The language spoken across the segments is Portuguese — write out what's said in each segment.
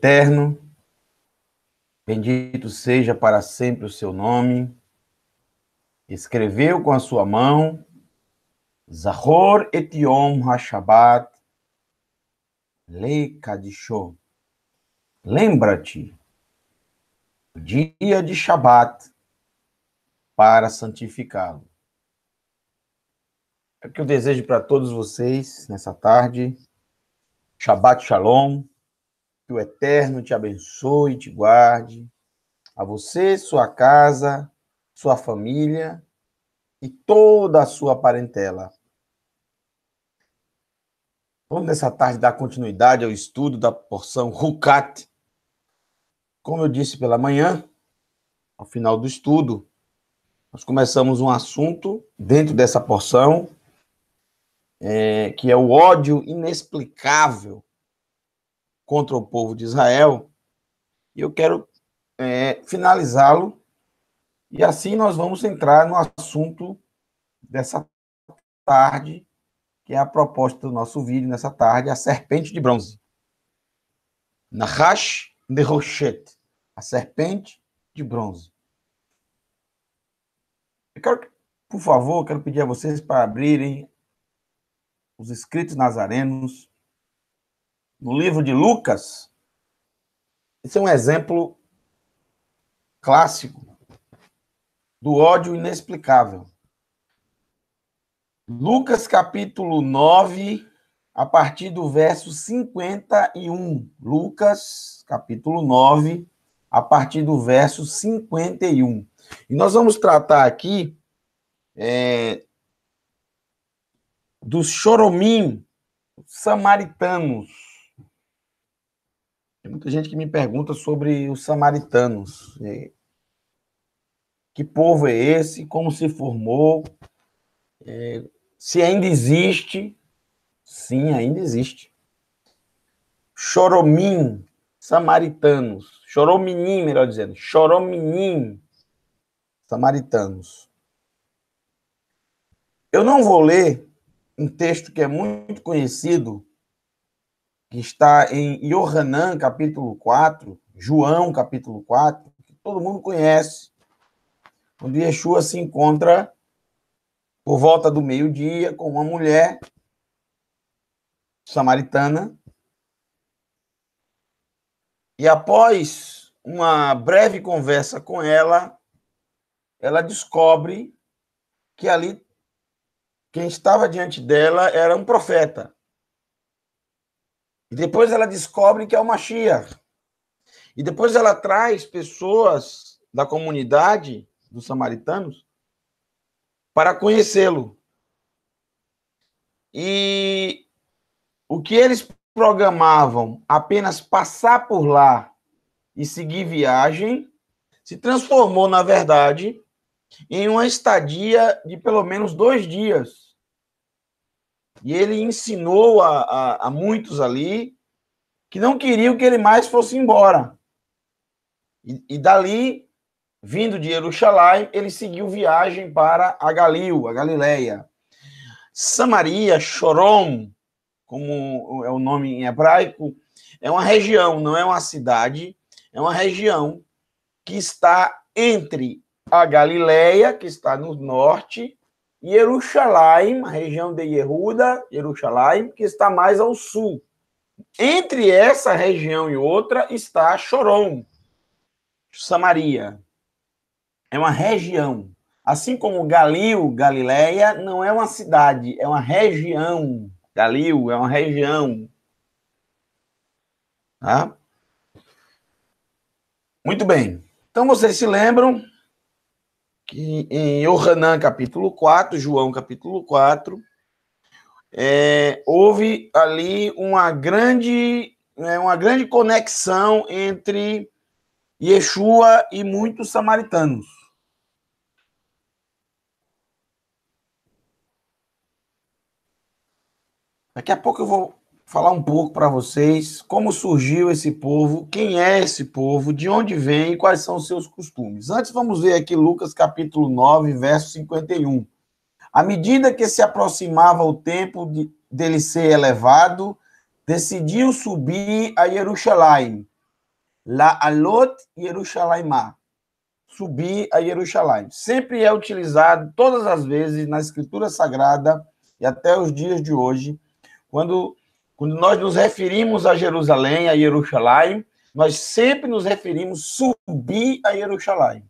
eterno. Bendito seja para sempre o seu nome. Escreveu com a sua mão Zahor Etiom Hashabat leikadisho. Lembra-te o dia de Shabat para santificá-lo. É o que eu desejo para todos vocês nessa tarde. Shabat Shalom. Que o Eterno te abençoe e te guarde. A você, sua casa, sua família e toda a sua parentela. Vamos nessa tarde dar continuidade ao estudo da porção Rukat. Como eu disse pela manhã, ao final do estudo, nós começamos um assunto dentro dessa porção, é, que é o ódio inexplicável contra o povo de Israel. E eu quero é, finalizá-lo. E assim nós vamos entrar no assunto dessa tarde, que é a proposta do nosso vídeo nessa tarde, a serpente de bronze. Nahash de Rochet, a serpente de bronze. Eu quero, por favor, quero pedir a vocês para abrirem os escritos nazarenos, no livro de Lucas, esse é um exemplo clássico do ódio inexplicável. Lucas capítulo 9, a partir do verso 51. Lucas capítulo 9, a partir do verso 51. E nós vamos tratar aqui é, dos choromim samaritanos. Tem muita gente que me pergunta sobre os samaritanos. que povo é esse? Como se formou? É, se ainda existe? Sim, ainda existe. Choromim, samaritanos. Chorominim, melhor dizendo. Chorominim, samaritanos. Eu não vou ler um texto que é muito conhecido que está em Yohanan, capítulo 4, João, capítulo 4, que todo mundo conhece, onde Yeshua se encontra por volta do meio-dia com uma mulher samaritana. E após uma breve conversa com ela, ela descobre que ali quem estava diante dela era um profeta. E depois ela descobre que é o Mashiach. E depois ela traz pessoas da comunidade dos samaritanos para conhecê-lo. E o que eles programavam apenas passar por lá e seguir viagem se transformou, na verdade, em uma estadia de pelo menos dois dias e ele ensinou a, a, a muitos ali que não queriam que ele mais fosse embora. E, e dali, vindo de Jerusalém, ele seguiu viagem para a Galil, a Galileia. Samaria, Chorom, como é o nome em hebraico, é uma região, não é uma cidade, é uma região que está entre a Galileia, que está no norte, Jerusalém, região de Yehuda, Jerusalém, que está mais ao sul. Entre essa região e outra está Chorom, Samaria. É uma região. Assim como Galil, Galileia, não é uma cidade, é uma região. Galil é uma região. Tá? Muito bem. Então vocês se lembram que em Yohanan capítulo 4, João capítulo 4, é, houve ali uma grande, né, uma grande conexão entre Yeshua e muitos samaritanos. Daqui a pouco eu vou falar um pouco para vocês como surgiu esse povo, quem é esse povo, de onde vem e quais são os seus costumes. Antes, vamos ver aqui Lucas capítulo 9, verso 51. À medida que se aproximava o tempo de, dele ser elevado, decidiu subir a Jerusalém. La alot Jerusalemá. Subir a Jerusalém. Sempre é utilizado, todas as vezes, na Escritura Sagrada e até os dias de hoje, quando quando nós nos referimos a Jerusalém, a Jerusalém, nós sempre nos referimos subir a Jerusalém.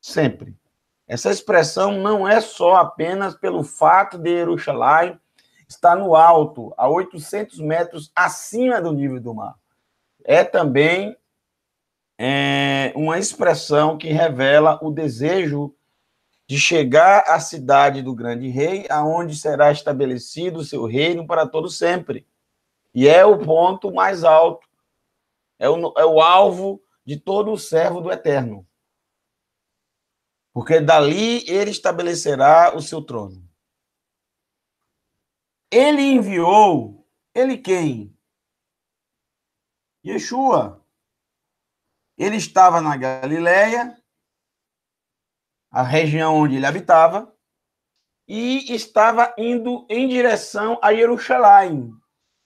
Sempre. Essa expressão não é só apenas pelo fato de Jerusalém estar no alto, a 800 metros acima do nível do mar. É também é, uma expressão que revela o desejo de chegar à cidade do grande rei, aonde será estabelecido o seu reino para todo sempre. E é o ponto mais alto, é o, é o alvo de todo o servo do Eterno. Porque dali ele estabelecerá o seu trono. Ele enviou, ele quem? Yeshua. Ele estava na Galileia, a região onde ele habitava, e estava indo em direção a Jerusalém,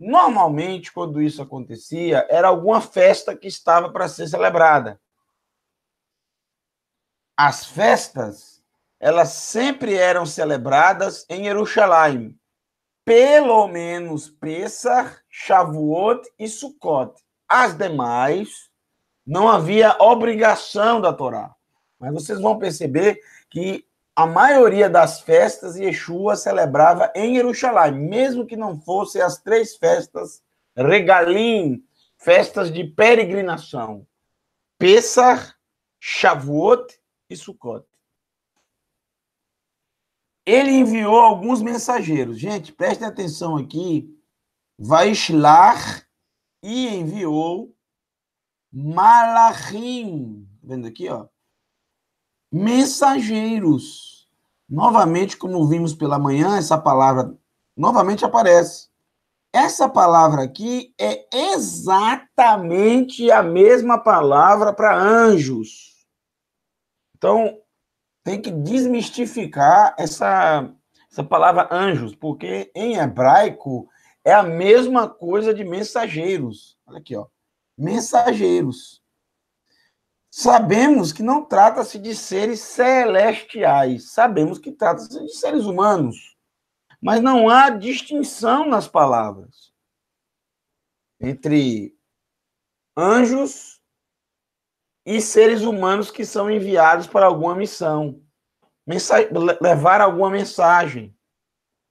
Normalmente, quando isso acontecia, era alguma festa que estava para ser celebrada. As festas, elas sempre eram celebradas em Jerusalém, pelo menos Pesach, Shavuot e Sukkot. As demais, não havia obrigação da Torá. Mas vocês vão perceber que a maioria das festas Yeshua celebrava em Jerusalém, mesmo que não fossem as três festas regalim, festas de peregrinação, Pesach, Shavuot e Sukkot. Ele enviou alguns mensageiros. Gente, prestem atenção aqui. Vaishlar e enviou Malachim. Tá vendo aqui, ó mensageiros. Novamente, como vimos pela manhã, essa palavra novamente aparece. Essa palavra aqui é exatamente a mesma palavra para anjos. Então, tem que desmistificar essa, essa palavra anjos, porque em hebraico é a mesma coisa de mensageiros. Olha aqui, ó. Mensageiros. Sabemos que não trata-se de seres celestiais, sabemos que trata-se de seres humanos, mas não há distinção nas palavras entre anjos e seres humanos que são enviados para alguma missão, levar alguma mensagem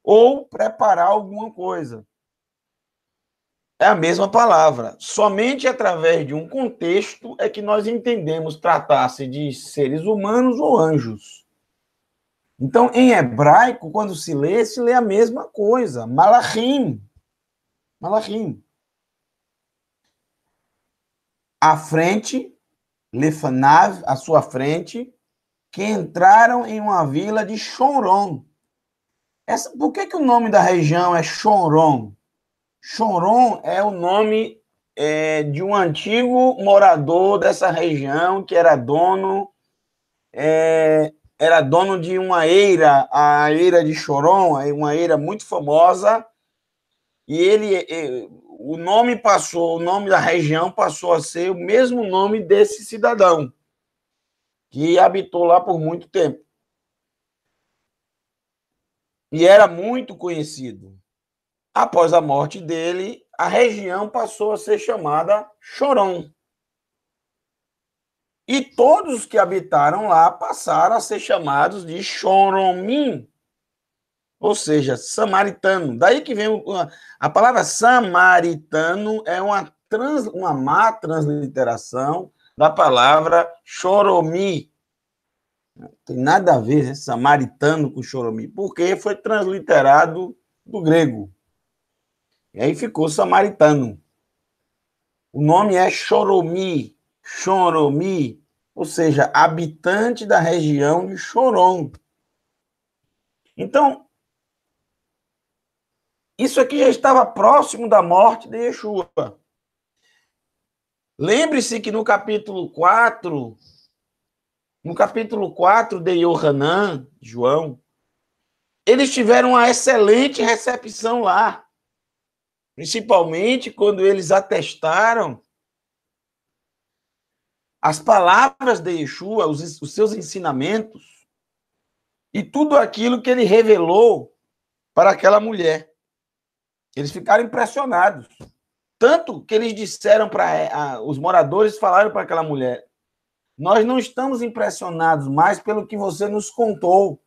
ou preparar alguma coisa. É a mesma palavra. Somente através de um contexto é que nós entendemos tratar-se de seres humanos ou anjos. Então, em hebraico, quando se lê, se lê a mesma coisa. Malachim. Malachim. À frente, Lefanav, à sua frente, que entraram em uma vila de Choron. Essa, por que, que o nome da região é Choron? Choron é o nome é, de um antigo morador dessa região que era dono é, era dono de uma eira, a eira de Choron, é uma eira muito famosa. E ele, ele é, o nome passou, o nome da região passou a ser o mesmo nome desse cidadão que habitou lá por muito tempo. E era muito conhecido. Após a morte dele, a região passou a ser chamada Chorão. E todos que habitaram lá passaram a ser chamados de Choromim, ou seja, samaritano. Daí que vem a palavra samaritano é uma, trans, uma má transliteração da palavra choromi. Não tem nada a ver né, samaritano com choromi, porque foi transliterado do grego. E aí ficou samaritano. O nome é Choromi, Choromi, ou seja, habitante da região de Choron. Então, isso aqui já estava próximo da morte de Yeshua. Lembre-se que no capítulo 4, no capítulo 4 de Yohanan, João, eles tiveram uma excelente recepção lá. Principalmente quando eles atestaram as palavras de Yeshua, os, os seus ensinamentos e tudo aquilo que ele revelou para aquela mulher. Eles ficaram impressionados. Tanto que eles disseram para os moradores falaram para aquela mulher: Nós não estamos impressionados mais pelo que você nos contou,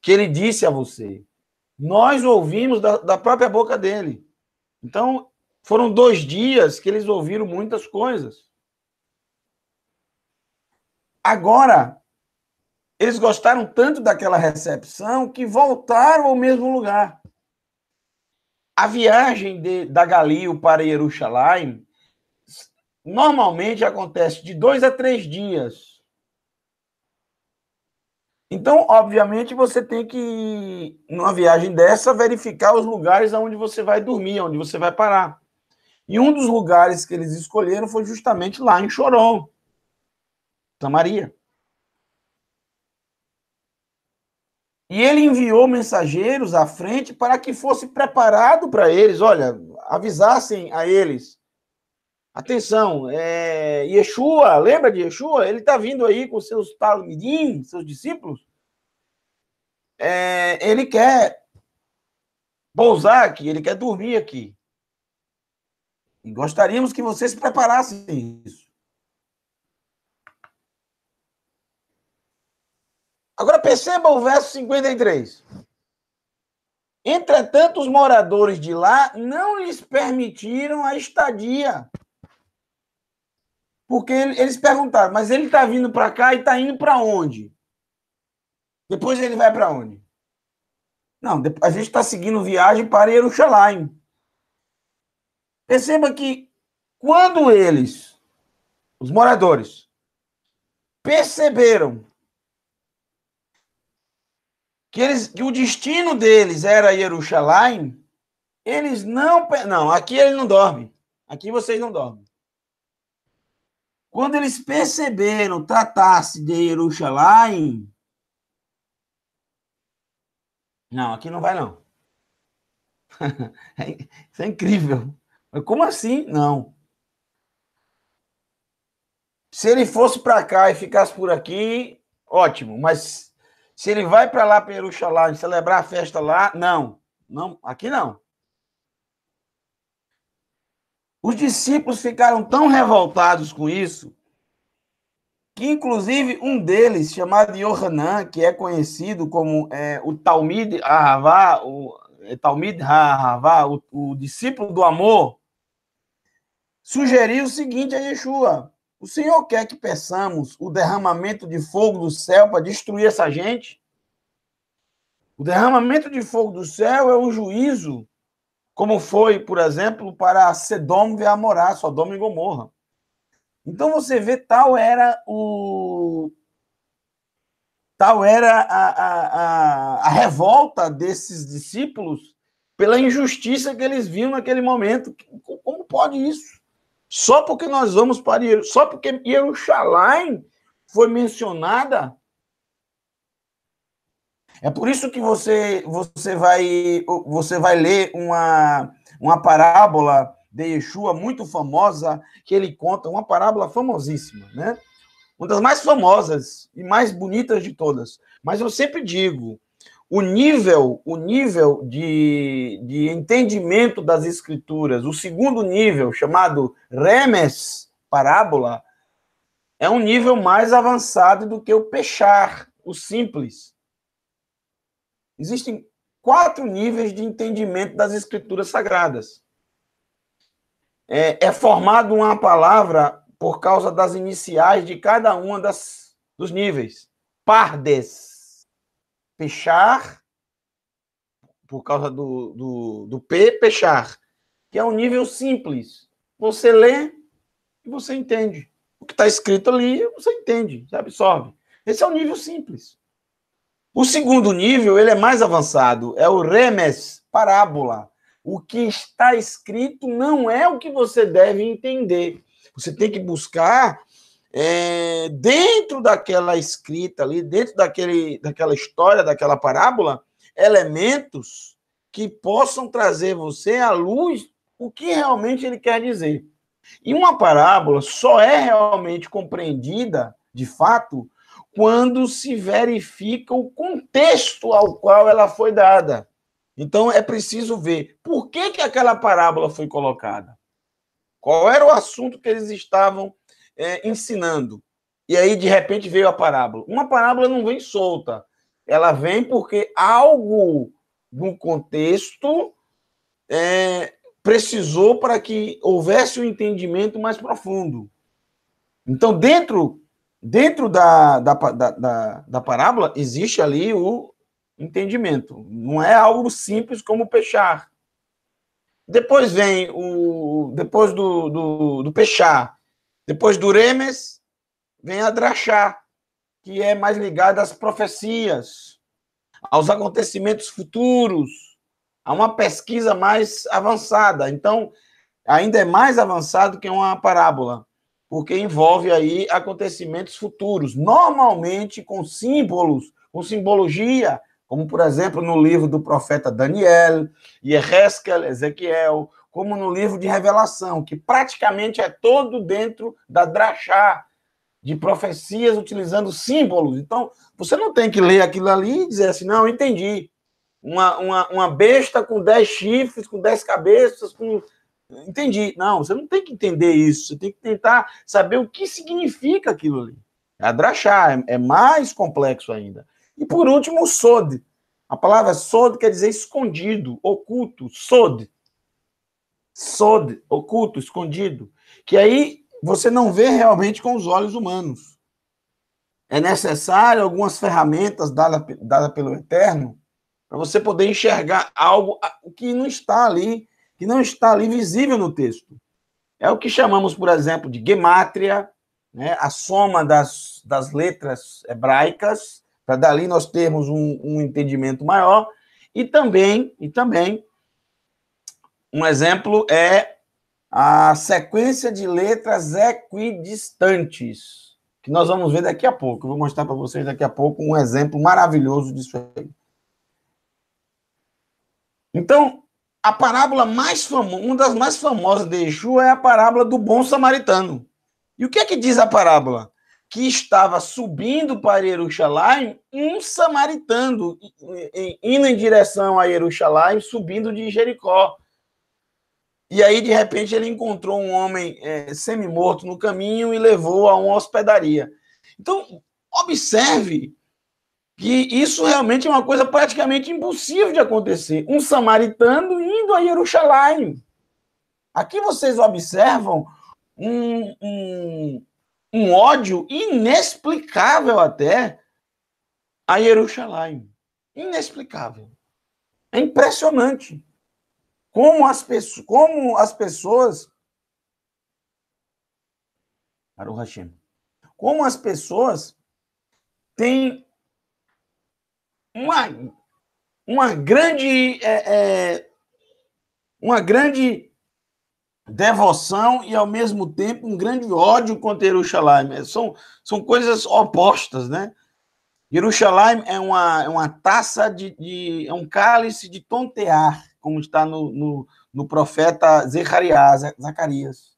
que ele disse a você. Nós ouvimos da, da própria boca dele. Então, foram dois dias que eles ouviram muitas coisas. Agora, eles gostaram tanto daquela recepção que voltaram ao mesmo lugar. A viagem de, da Galil para Jerusalém normalmente acontece de dois a três dias. Então, obviamente, você tem que, numa viagem dessa, verificar os lugares onde você vai dormir, onde você vai parar. E um dos lugares que eles escolheram foi justamente lá em Choron, Samaria. E ele enviou mensageiros à frente para que fosse preparado para eles, olha, avisassem a eles Atenção, é, Yeshua, lembra de Yeshua? Ele está vindo aí com seus talmidim, seus discípulos. É, ele quer pousar aqui, ele quer dormir aqui. E gostaríamos que vocês se preparassem isso. Agora perceba o verso 53. Entretanto, os moradores de lá não lhes permitiram a estadia porque eles perguntaram, mas ele está vindo para cá e está indo para onde? Depois ele vai para onde? Não, a gente está seguindo viagem para Jerusalém. Perceba que quando eles, os moradores, perceberam que, eles, que o destino deles era Jerusalém, eles não. Não, aqui ele não dorme, Aqui vocês não dormem. Quando eles perceberam tratar-se de Jerusalém. Não, aqui não vai, não. É isso é incrível. Mas como assim? Não. Se ele fosse para cá e ficasse por aqui, ótimo. Mas se ele vai para lá para Jerusalém celebrar a festa lá, não. não. Aqui não. Os discípulos ficaram tão revoltados com isso que, inclusive, um deles, chamado Yohanan, que é conhecido como é, o Talmid Ahavá, o é, Talmid Ahavá, o, o discípulo do amor, sugeriu o seguinte a Yeshua: O Senhor quer que peçamos o derramamento de fogo do céu para destruir essa gente? O derramamento de fogo do céu é o juízo como foi, por exemplo, para Sedom ver a morar, Sodoma e Gomorra. Então você vê tal era o tal era a, a, a, a revolta desses discípulos pela injustiça que eles viam naquele momento. Como pode isso? Só porque nós vamos para Só porque Jerusalém foi mencionada é por isso que você, você, vai, você vai ler uma, uma parábola de Yeshua muito famosa que ele conta, uma parábola famosíssima, né? Uma das mais famosas e mais bonitas de todas. Mas eu sempre digo, o nível, o nível de, de entendimento das escrituras, o segundo nível, chamado remes, parábola, é um nível mais avançado do que o pechar, o simples. Existem quatro níveis de entendimento das escrituras sagradas. É, é formado uma palavra por causa das iniciais de cada uma dos níveis. Pardes, fechar, por causa do, do, do P, fechar, que é um nível simples. Você lê e você entende. O que está escrito ali, você entende, você absorve. Esse é um nível simples. O segundo nível, ele é mais avançado, é o remes, parábola. O que está escrito não é o que você deve entender. Você tem que buscar é, dentro daquela escrita ali, dentro daquele, daquela história, daquela parábola, elementos que possam trazer você à luz o que realmente ele quer dizer. E uma parábola só é realmente compreendida, de fato, quando se verifica o contexto ao qual ela foi dada. Então é preciso ver por que, que aquela parábola foi colocada. Qual era o assunto que eles estavam é, ensinando? E aí, de repente, veio a parábola. Uma parábola não vem solta. Ela vem porque algo no contexto é, precisou para que houvesse um entendimento mais profundo. Então, dentro Dentro da, da, da, da, da parábola, existe ali o entendimento. Não é algo simples como pechar. Depois vem o. Depois do, do, do pechar, depois do remes, vem a drachá, que é mais ligada às profecias, aos acontecimentos futuros, a uma pesquisa mais avançada. Então, ainda é mais avançado que uma parábola porque envolve aí acontecimentos futuros, normalmente com símbolos, com simbologia, como por exemplo no livro do profeta Daniel, Ezequiel, Ezequiel, como no livro de Revelação, que praticamente é todo dentro da drachá de profecias utilizando símbolos. Então, você não tem que ler aquilo ali e dizer assim, não, entendi. Uma, uma, uma besta com dez chifres, com dez cabeças, com Entendi. Não, você não tem que entender isso. Você tem que tentar saber o que significa aquilo ali. É adrachar é, é mais complexo ainda. E por último, o sod. A palavra sod quer dizer escondido, oculto, sod. Sod, oculto, escondido. Que aí você não vê realmente com os olhos humanos. É necessário algumas ferramentas dadas dada pelo Eterno para você poder enxergar algo que não está ali que não está ali visível no texto. É o que chamamos, por exemplo, de gemátria, né? a soma das, das letras hebraicas, para dali nós termos um, um entendimento maior. E também, e também, um exemplo é a sequência de letras equidistantes, que nós vamos ver daqui a pouco. Eu vou mostrar para vocês daqui a pouco um exemplo maravilhoso disso aí. Então, a parábola mais famosa, uma das mais famosas de Exu é a parábola do bom samaritano. E o que é que diz a parábola? Que estava subindo para Jerusalém um samaritano, indo em direção a Jerusalém, subindo de Jericó. E aí, de repente, ele encontrou um homem é, semi-morto no caminho e levou a uma hospedaria. Então, observe que isso realmente é uma coisa praticamente impossível de acontecer. Um samaritano indo a Jerusalém. Aqui vocês observam um, um, um ódio inexplicável até a Jerusalém. Inexplicável. É impressionante como as, pessoas, como as pessoas. Como as pessoas têm uma, uma grande. É, é, uma grande devoção e, ao mesmo tempo, um grande ódio contra Jerusalém. São, são coisas opostas, né? Jerusalém é uma, é uma taça de, de, é um cálice de tontear, como está no, no, no profeta Zacarias.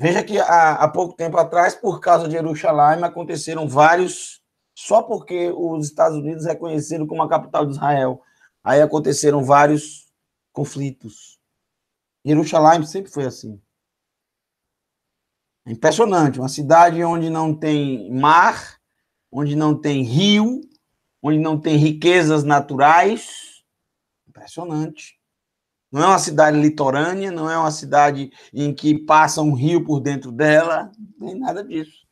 Veja que há, há pouco tempo atrás, por causa de Jerusalém, aconteceram vários só porque os Estados Unidos reconheceram como a capital de Israel. Aí aconteceram vários conflitos. Jerusalém sempre foi assim. É impressionante, uma cidade onde não tem mar, onde não tem rio, onde não tem riquezas naturais. Impressionante. Não é uma cidade litorânea, não é uma cidade em que passa um rio por dentro dela, nem nada disso.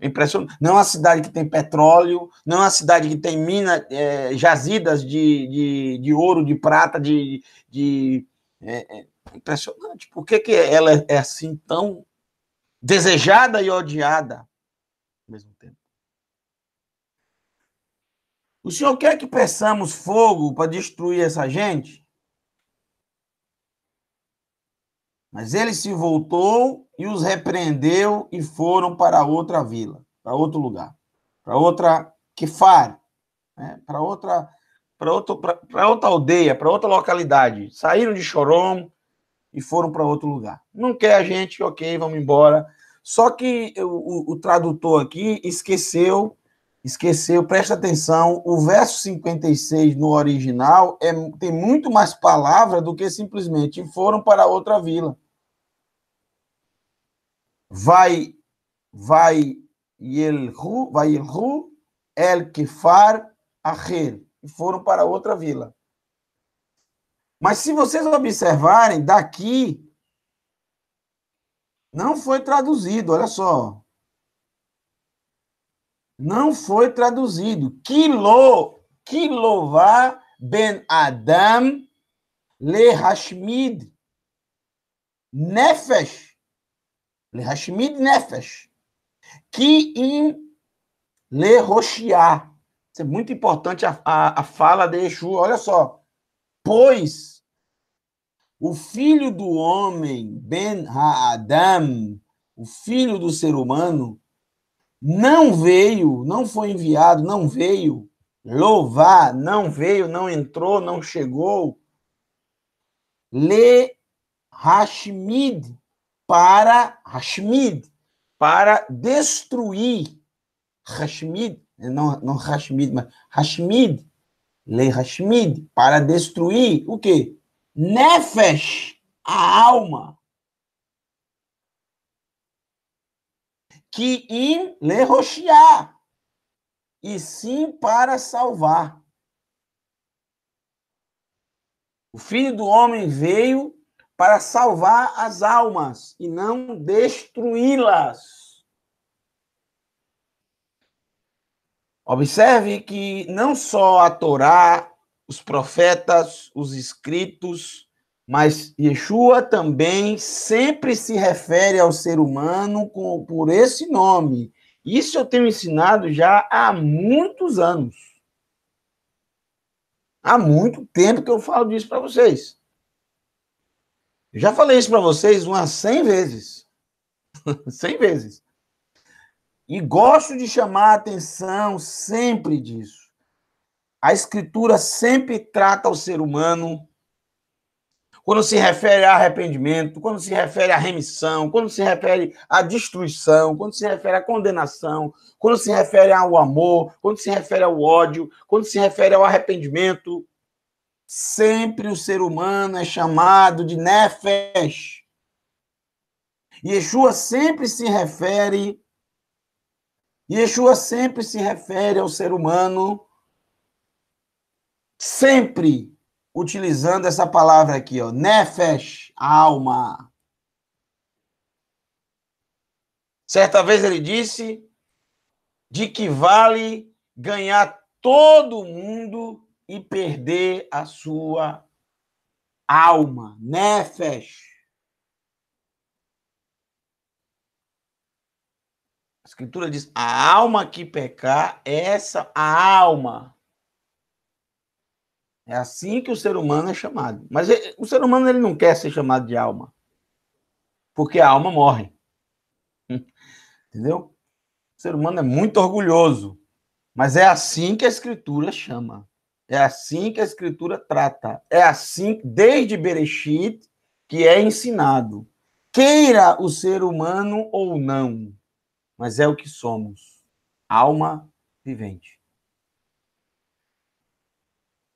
Impressionante. Não é uma cidade que tem petróleo, não é uma cidade que tem minas, é, jazidas de, de, de, ouro, de prata, de. de é, é impressionante. Por que, que ela é, é assim tão desejada e odiada ao mesmo tempo? O senhor quer que peçamos fogo para destruir essa gente? Mas ele se voltou e os repreendeu e foram para outra vila, para outro lugar, para outra Kefar, né? para outra para outra aldeia, para outra localidade. Saíram de Chorom e foram para outro lugar. Não quer a gente, ok, vamos embora. Só que o, o, o tradutor aqui esqueceu, esqueceu, presta atenção, o verso 56 no original é, tem muito mais palavra do que simplesmente foram para outra vila vai vai Yelhu, vai Yelhu, El Kifar, Acher, e foram para outra vila. Mas se vocês observarem, daqui não foi traduzido, olha só. Não foi traduzido. Kilo, Kilová ben Adam le Hashmid Nefesh Lehashmid Nefesh, que em Leroxiá. Isso é muito importante a, a, a fala de Exu. Olha só. Pois o filho do homem, Ben Haadam, o filho do ser humano, não veio, não foi enviado, não veio louvar, não veio, não entrou, não chegou. Le Hashmid para Hashmid, para destruir Hashmid, não, não Hashmid, mas Hashmid, lei Hashmid, para destruir o quê? Nefesh, a alma. Que in le rochear, e sim para salvar. O filho do homem veio para salvar as almas e não destruí-las. Observe que não só a Torá, os profetas, os escritos, mas Yeshua também sempre se refere ao ser humano com, por esse nome. Isso eu tenho ensinado já há muitos anos. Há muito tempo que eu falo disso para vocês. Já falei isso para vocês umas 100 vezes. 100 vezes. E gosto de chamar a atenção sempre disso. A escritura sempre trata o ser humano quando se refere a arrependimento, quando se refere à remissão, quando se refere à destruição, quando se refere à condenação, quando se refere ao amor, quando se refere ao ódio, quando se refere ao arrependimento, Sempre o ser humano é chamado de Nefesh. Yeshua sempre se refere Yeshua sempre se refere ao ser humano sempre utilizando essa palavra aqui, ó, nefesh, alma. Certa vez ele disse de que vale ganhar todo mundo e perder a sua alma, nefesh. A escritura diz: a alma que pecar, essa a alma. É assim que o ser humano é chamado. Mas eh, o ser humano ele não quer ser chamado de alma. Porque a alma morre. Entendeu? O ser humano é muito orgulhoso. Mas é assim que a escritura chama. É assim que a escritura trata. É assim, desde Bereshit, que é ensinado. Queira o ser humano ou não, mas é o que somos. Alma vivente.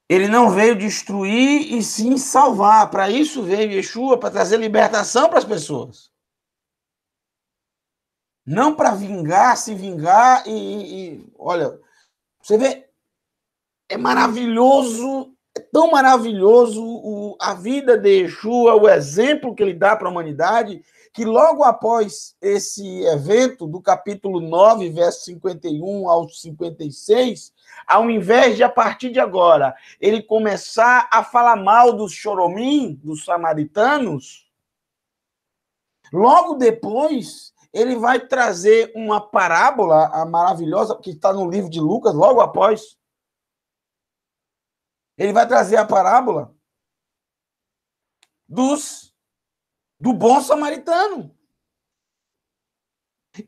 Ele não veio destruir e sim salvar. Para isso veio Yeshua, para trazer libertação para as pessoas. Não para vingar, se vingar e, e, e. Olha, você vê, é maravilhoso, é tão maravilhoso o, a vida de Yeshua, é o exemplo que ele dá para a humanidade, que logo após esse evento, do capítulo 9, verso 51 ao 56, ao invés de, a partir de agora, ele começar a falar mal dos choromim, dos samaritanos, logo depois ele vai trazer uma parábola, a maravilhosa, que está no livro de Lucas, logo após ele vai trazer a parábola dos do bom samaritano.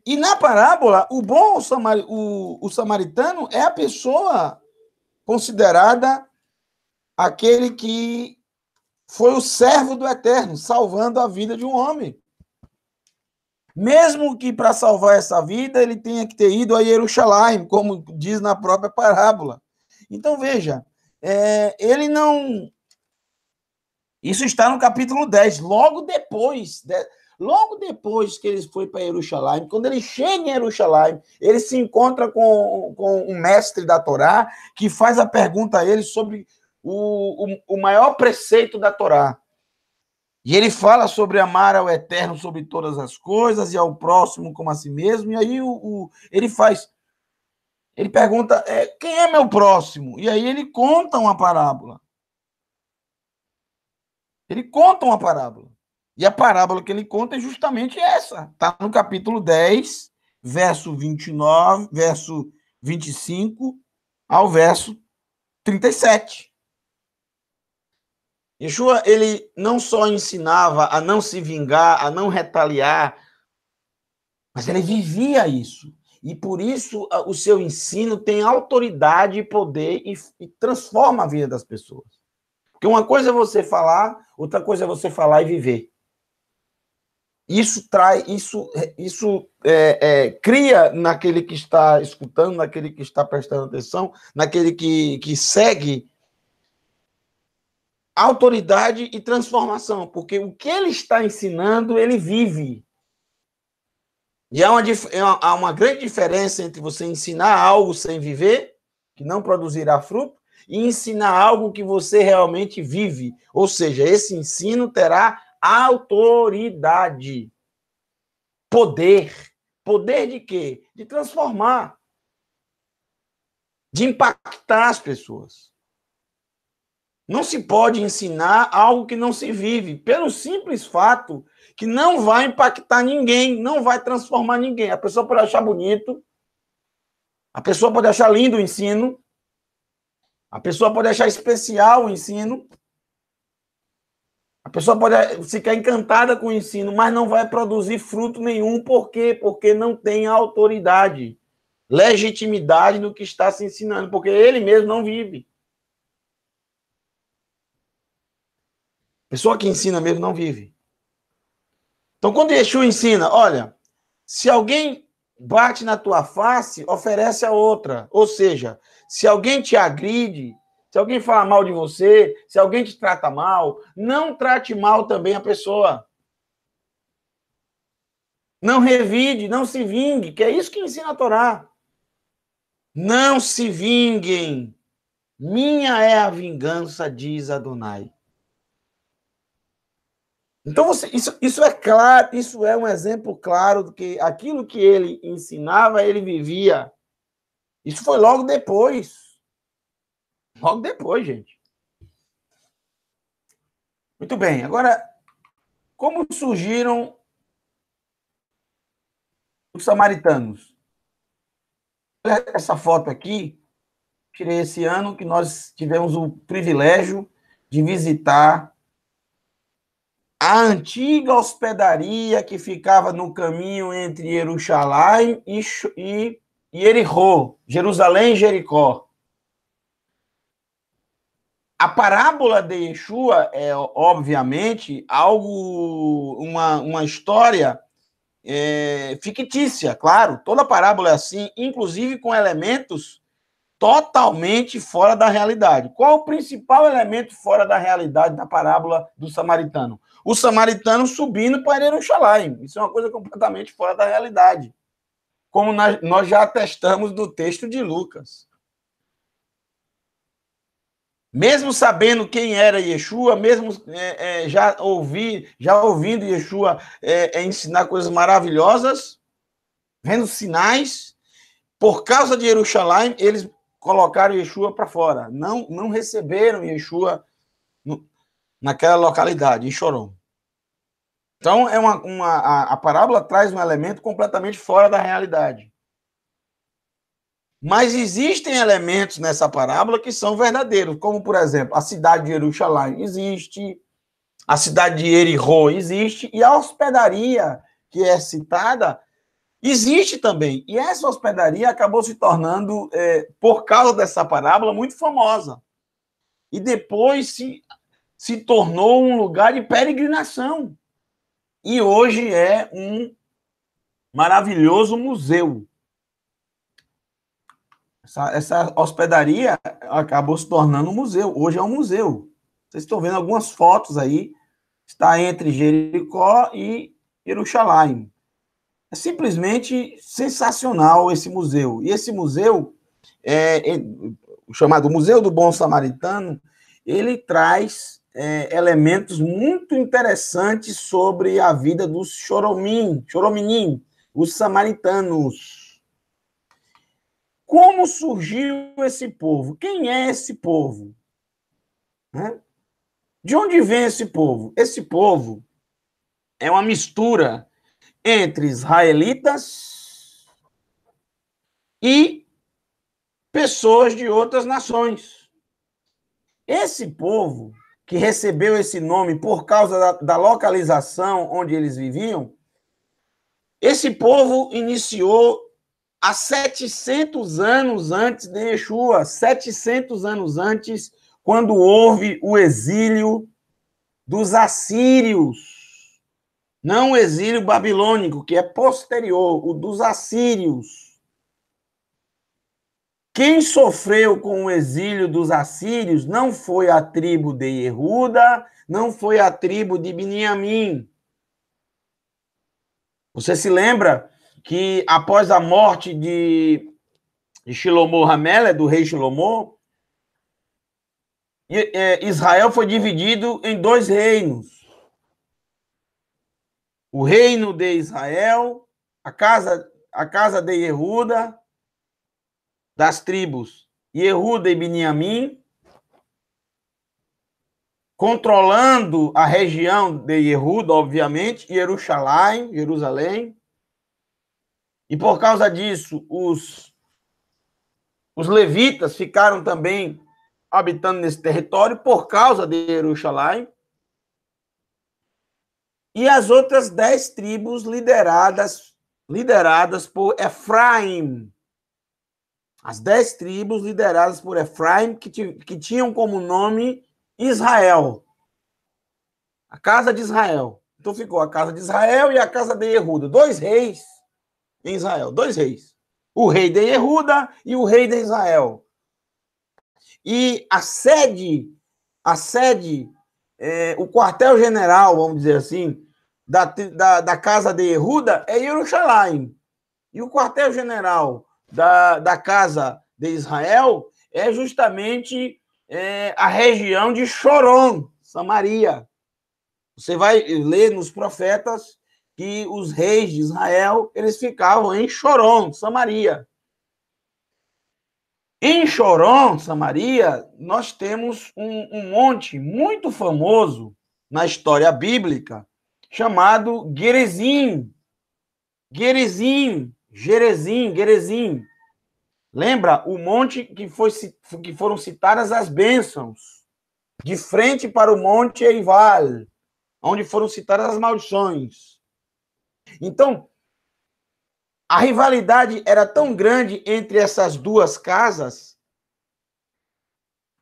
E na parábola, o bom o, samar, o samaritano é a pessoa considerada aquele que foi o servo do eterno, salvando a vida de um homem. Mesmo que para salvar essa vida ele tenha que ter ido a Jerusalém, como diz na própria parábola. Então veja, é, ele não. Isso está no capítulo 10, logo depois. De... Logo depois que ele foi para Jerusalém, quando ele chega em Jerusalém, ele se encontra com, com um mestre da Torá que faz a pergunta a ele sobre o, o, o maior preceito da Torá. E ele fala sobre amar ao eterno sobre todas as coisas e ao próximo como a si mesmo. E aí o, o ele faz: ele pergunta: é, quem é meu próximo? E aí ele conta uma parábola. Ele conta uma parábola. E a parábola que ele conta é justamente essa. Está no capítulo 10, verso 29, verso 25 ao verso 37. Yeshua, ele não só ensinava a não se vingar, a não retaliar, mas ele vivia isso. E por isso o seu ensino tem autoridade e poder e, e transforma a vida das pessoas. Porque uma coisa é você falar, outra coisa é você falar e viver. Isso traz, isso, isso é, é, cria naquele que está escutando, naquele que está prestando atenção, naquele que, que segue autoridade e transformação, porque o que ele está ensinando, ele vive. E há é uma, há uma grande diferença entre você ensinar algo sem viver, que não produzirá fruto, e ensinar algo que você realmente vive. Ou seja, esse ensino terá autoridade, poder. Poder de quê? De transformar, de impactar as pessoas. Não se pode ensinar algo que não se vive, pelo simples fato que não vai impactar ninguém, não vai transformar ninguém. A pessoa pode achar bonito, a pessoa pode achar lindo o ensino, a pessoa pode achar especial o ensino, a pessoa pode ficar encantada com o ensino, mas não vai produzir fruto nenhum. Por quê? Porque não tem autoridade, legitimidade no que está se ensinando, porque ele mesmo não vive. Pessoa que ensina mesmo não vive. Então, quando Yeshua ensina, olha, se alguém bate na tua face, oferece a outra. Ou seja, se alguém te agride, se alguém fala mal de você, se alguém te trata mal, não trate mal também a pessoa. Não revide, não se vingue, que é isso que ensina a Torá. Não se vinguem. Minha é a vingança, diz Adonai. Então, você, isso, isso é claro, isso é um exemplo claro do que aquilo que ele ensinava, ele vivia. Isso foi logo depois. Logo depois, gente. Muito bem, agora, como surgiram os samaritanos? Essa foto aqui, tirei esse ano que nós tivemos o privilégio de visitar a antiga hospedaria que ficava no caminho entre Jerusalém e, Jericó, Jerusalém e Jericó. A parábola de Yeshua é, obviamente, algo, uma, uma história é, fictícia, claro. Toda parábola é assim, inclusive com elementos totalmente fora da realidade. Qual o principal elemento fora da realidade da parábola do samaritano? o samaritano subindo para Jerusalém. Isso é uma coisa completamente fora da realidade. Como nós já atestamos no texto de Lucas. Mesmo sabendo quem era Yeshua, mesmo é, é, já, ouvi, já ouvindo Yeshua é, é ensinar coisas maravilhosas, vendo sinais, por causa de Jerusalém, eles colocaram Yeshua para fora. Não, não receberam Yeshua naquela localidade, em Chorom. Então, é uma, uma a, a, parábola traz um elemento completamente fora da realidade. Mas existem elementos nessa parábola que são verdadeiros, como, por exemplo, a cidade de Jerusalém existe, a cidade de Erihô existe, e a hospedaria que é citada existe também. E essa hospedaria acabou se tornando, é, por causa dessa parábola, muito famosa. E depois se se tornou um lugar de peregrinação. E hoje é um maravilhoso museu. Essa, essa, hospedaria acabou se tornando um museu. Hoje é um museu. Vocês estão vendo algumas fotos aí. Está entre Jericó e Jerusalém. É simplesmente sensacional esse museu. E esse museu, é, é, chamado Museu do Bom Samaritano, ele traz é, elementos muito interessantes sobre a vida dos choromim, chorominim, os samaritanos. Como surgiu esse povo? Quem é esse povo? Né? De onde vem esse povo? Esse povo é uma mistura entre israelitas e pessoas de outras nações. Esse povo que recebeu esse nome por causa da, da localização onde eles viviam, esse povo iniciou há 700 anos antes de Yeshua, 700 anos antes, quando houve o exílio dos assírios. Não o exílio babilônico, que é posterior, o dos assírios. Quem sofreu com o exílio dos assírios não foi a tribo de Yehuda, não foi a tribo de Beniamim. Você se lembra que após a morte de Shilomô Hamele, do rei Shilomô, é, Israel foi dividido em dois reinos. O reino de Israel, a casa, a casa de Yehuda, das tribos Yehuda e Beniamim, controlando a região de Yehuda, obviamente, Jerusalém, Jerusalém. E por causa disso, os, os levitas ficaram também habitando nesse território por causa de Jerusalém. E as outras dez tribos lideradas, lideradas por Efraim, as dez tribos lideradas por Efraim, que, que tinham como nome Israel. A casa de Israel. Então ficou a casa de Israel e a casa de Erruda. Dois reis em Israel. Dois reis. O rei de Erruda e o rei de Israel. E a sede, a sede, é, o quartel-general, vamos dizer assim, da, da, da casa de Erruda é Jerusalém. E o quartel-general da, da casa de Israel é justamente é, a região de Choron, Samaria. Você vai ler nos profetas que os reis de Israel eles ficavam em Choron, Samaria. Em Choron, Samaria, nós temos um, um monte muito famoso na história bíblica chamado Gerizim. Gerizim Gerezim, Gerezim. Lembra o monte que, foi, que foram citadas as bênçãos? De frente para o monte Eival, onde foram citadas as maldições. Então, a rivalidade era tão grande entre essas duas casas,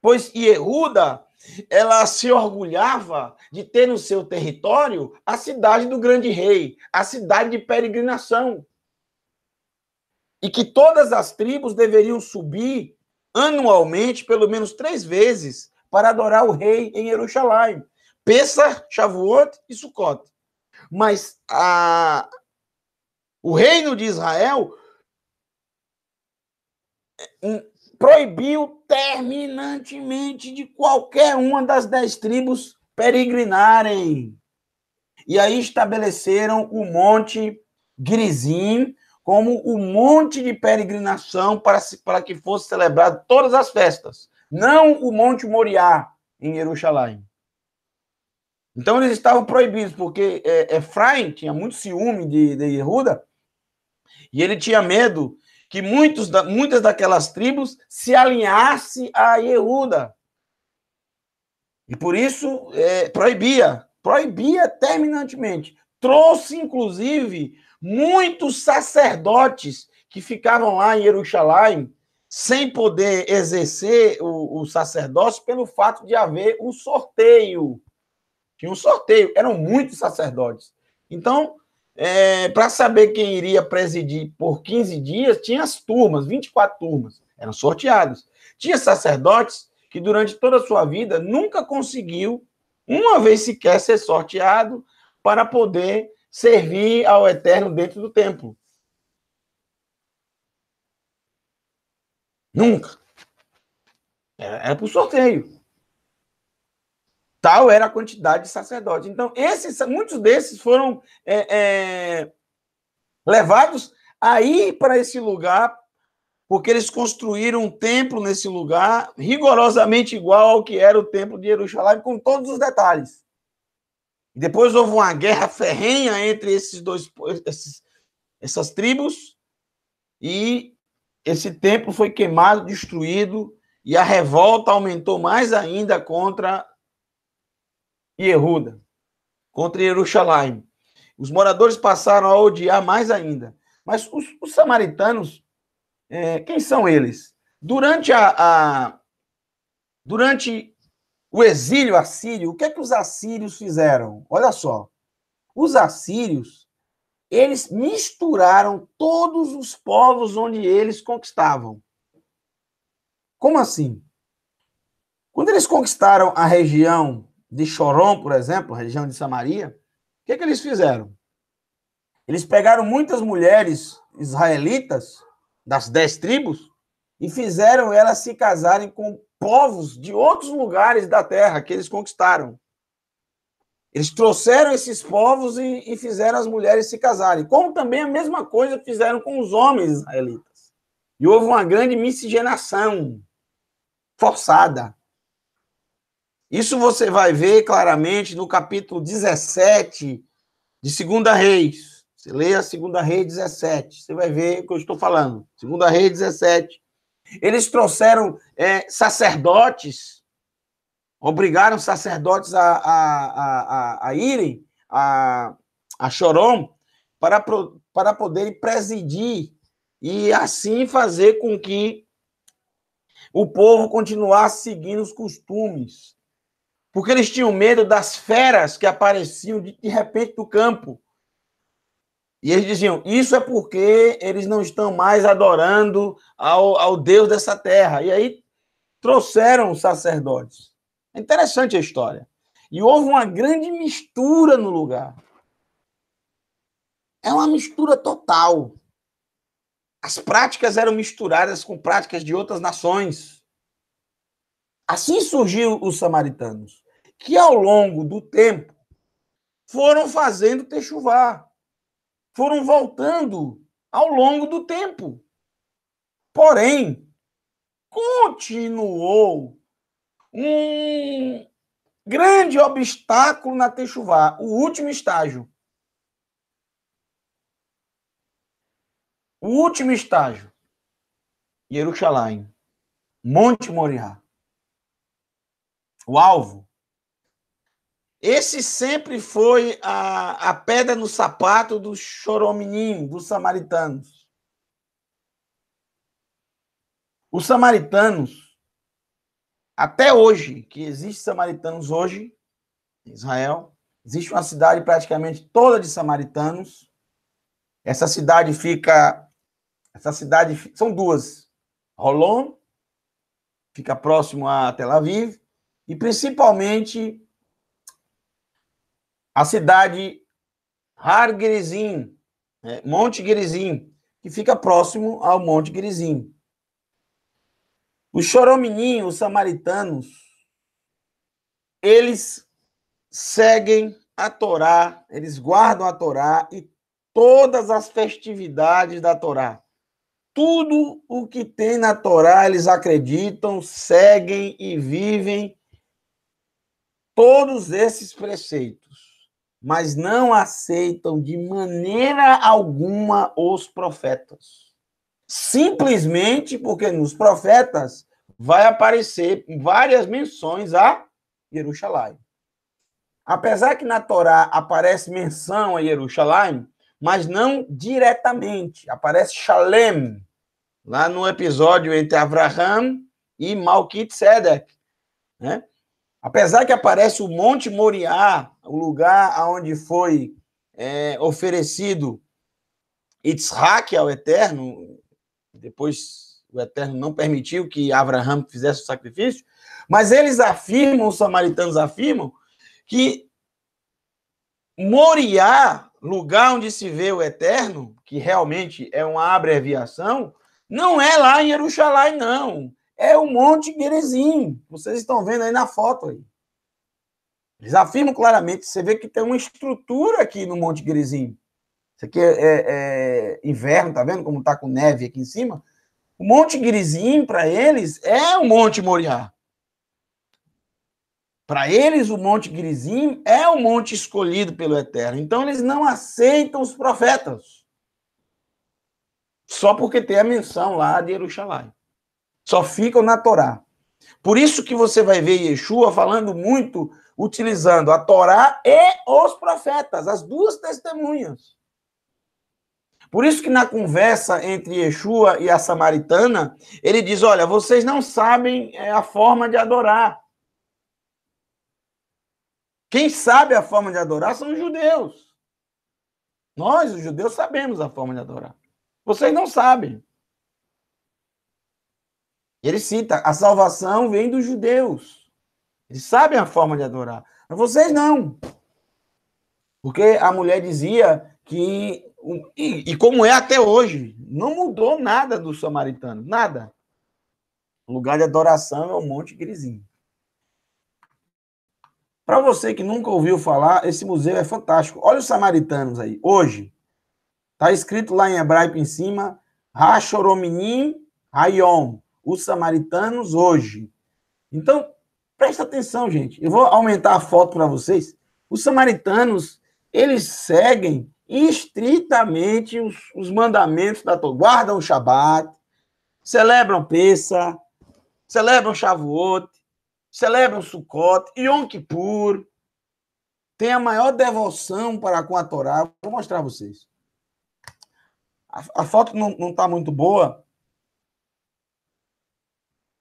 pois Yehuda, ela se orgulhava de ter no seu território a cidade do grande rei, a cidade de peregrinação e que todas as tribos deveriam subir anualmente, pelo menos três vezes, para adorar o rei em Jerusalém. Pessah, Shavuot e Sukkot. Mas a... o reino de Israel hum, proibiu terminantemente de qualquer uma das dez tribos peregrinarem. E aí estabeleceram o Monte Grisim como o um monte de peregrinação para, se, para que fosse celebrado todas as festas, não o Monte Moriá em Jerusalém. Então eles estavam proibidos, porque é, é, Efraim tinha muito ciúme de, de Yehuda, e ele tinha medo que muitos da, muitas daquelas tribos se alinhassem a Yehuda. E por isso é, proibia, proibia terminantemente. Trouxe, inclusive, Muitos sacerdotes que ficavam lá em Jerusalém sem poder exercer o, o sacerdócio pelo fato de haver um sorteio. Tinha um sorteio, eram muitos sacerdotes. Então, é, para saber quem iria presidir por 15 dias, tinha as turmas, 24 turmas, eram sorteados. Tinha sacerdotes que durante toda a sua vida nunca conseguiu, uma vez sequer, ser sorteado para poder servir ao Eterno dentro do templo. Nunca. Era, era por sorteio. Tal era a quantidade de sacerdotes. Então, esses, muitos desses foram é, é, levados para esse lugar, porque eles construíram um templo nesse lugar, rigorosamente igual ao que era o templo de Jerusalém, com todos os detalhes depois houve uma guerra ferrenha entre esses dois, esses, essas tribos, e esse templo foi queimado, destruído, e a revolta aumentou mais ainda contra Yehuda, contra Jerusalém. Os moradores passaram a odiar mais ainda. Mas os, os samaritanos, é, quem são eles? Durante a, a durante o exílio assírio, o que é que os assírios fizeram? Olha só. Os assírios, eles misturaram todos os povos onde eles conquistavam. Como assim? Quando eles conquistaram a região de Chorom, por exemplo, a região de Samaria, o que, é que eles fizeram? Eles pegaram muitas mulheres israelitas das dez tribos e fizeram elas se casarem com povos de outros lugares da terra que eles conquistaram. Eles trouxeram esses povos e, e fizeram as mulheres se casarem. Como também a mesma coisa fizeram com os homens israelitas. E houve uma grande miscigenação forçada. Isso você vai ver claramente no capítulo 17 de Segunda Reis. Você lê a Segunda Reis 17, você vai ver o que eu estou falando. Segunda Reis 17, eles trouxeram é, sacerdotes, obrigaram sacerdotes a, a, a, a irem a, a Chorom para, para poderem presidir e assim fazer com que o povo continuasse seguindo os costumes. Porque eles tinham medo das feras que apareciam de, de repente do campo e eles diziam: Isso é porque eles não estão mais adorando ao, ao Deus dessa terra. E aí trouxeram os sacerdotes. É interessante a história. E houve uma grande mistura no lugar. É uma mistura total. As práticas eram misturadas com práticas de outras nações. Assim surgiu os samaritanos, que ao longo do tempo foram fazendo techuvá foram voltando ao longo do tempo. Porém, continuou um grande obstáculo na Techuvá, o último estágio. O último estágio. Jerusalém, Monte Moriá. O alvo esse sempre foi a, a pedra no sapato do choromininho, dos samaritanos. Os samaritanos, até hoje, que existem samaritanos hoje, em Israel, existe uma cidade praticamente toda de samaritanos. Essa cidade fica. Essa cidade. São duas. Rolon, fica próximo a Tel Aviv, e principalmente a cidade Hargerizim, é, né, Monte Gerizim, que fica próximo ao Monte Gerizim. Os choromininhos, os samaritanos, eles seguem a Torá, eles guardam a Torá e todas as festividades da Torá. Tudo o que tem na Torá, eles acreditam, seguem e vivem todos esses preceitos mas não aceitam de maneira alguma os profetas. Simplesmente porque nos profetas vai aparecer várias menções a Jerusalém. Apesar que na Torá aparece menção a Jerusalém, mas não diretamente. Aparece Shalem, lá no episódio entre Avraham e Malkit Sedek. Né? Apesar que aparece o Monte Moriá o lugar aonde foi é, oferecido Itzhak ao Eterno, depois o Eterno não permitiu que Abraão fizesse o sacrifício, mas eles afirmam, os samaritanos afirmam, que Moriá, lugar onde se vê o Eterno, que realmente é uma abreviação, não é lá em Jerusalém, não. É o Monte Gerezim. Vocês estão vendo aí na foto aí. Eles afirmam claramente, você vê que tem uma estrutura aqui no Monte Grisinho. Isso aqui é, é, é inverno, tá vendo como tá com neve aqui em cima? O Monte Grisinho, para eles, é o Monte Moriá. Para eles, o Monte Grisinho é o monte escolhido pelo Eterno. Então, eles não aceitam os profetas. Só porque tem a menção lá de Eruxalai. Só ficam na Torá. Por isso que você vai ver Yeshua falando muito utilizando a Torá e os profetas, as duas testemunhas. Por isso que na conversa entre Yeshua e a samaritana, ele diz: Olha, vocês não sabem é, a forma de adorar. Quem sabe a forma de adorar são os judeus. Nós, os judeus, sabemos a forma de adorar. Vocês não sabem. Ele cita: a salvação vem dos judeus. Eles sabem a forma de adorar. Mas vocês não. Porque a mulher dizia que. E, e como é até hoje, não mudou nada do samaritano, nada. O lugar de adoração é o Monte Grisinho. Para você que nunca ouviu falar, esse museu é fantástico. Olha os samaritanos aí, hoje. Está escrito lá em hebraico em cima, Rachorominim Hayon, os samaritanos hoje. Então, Presta atenção, gente. Eu vou aumentar a foto para vocês. Os samaritanos, eles seguem estritamente os, os mandamentos da Torá. Guardam o Shabat, celebram Pessa, celebram Shavuot, celebram Sukkot, Yom Kippur. Tem a maior devoção para com a Torá. Vou mostrar a vocês. A, a foto não está muito boa.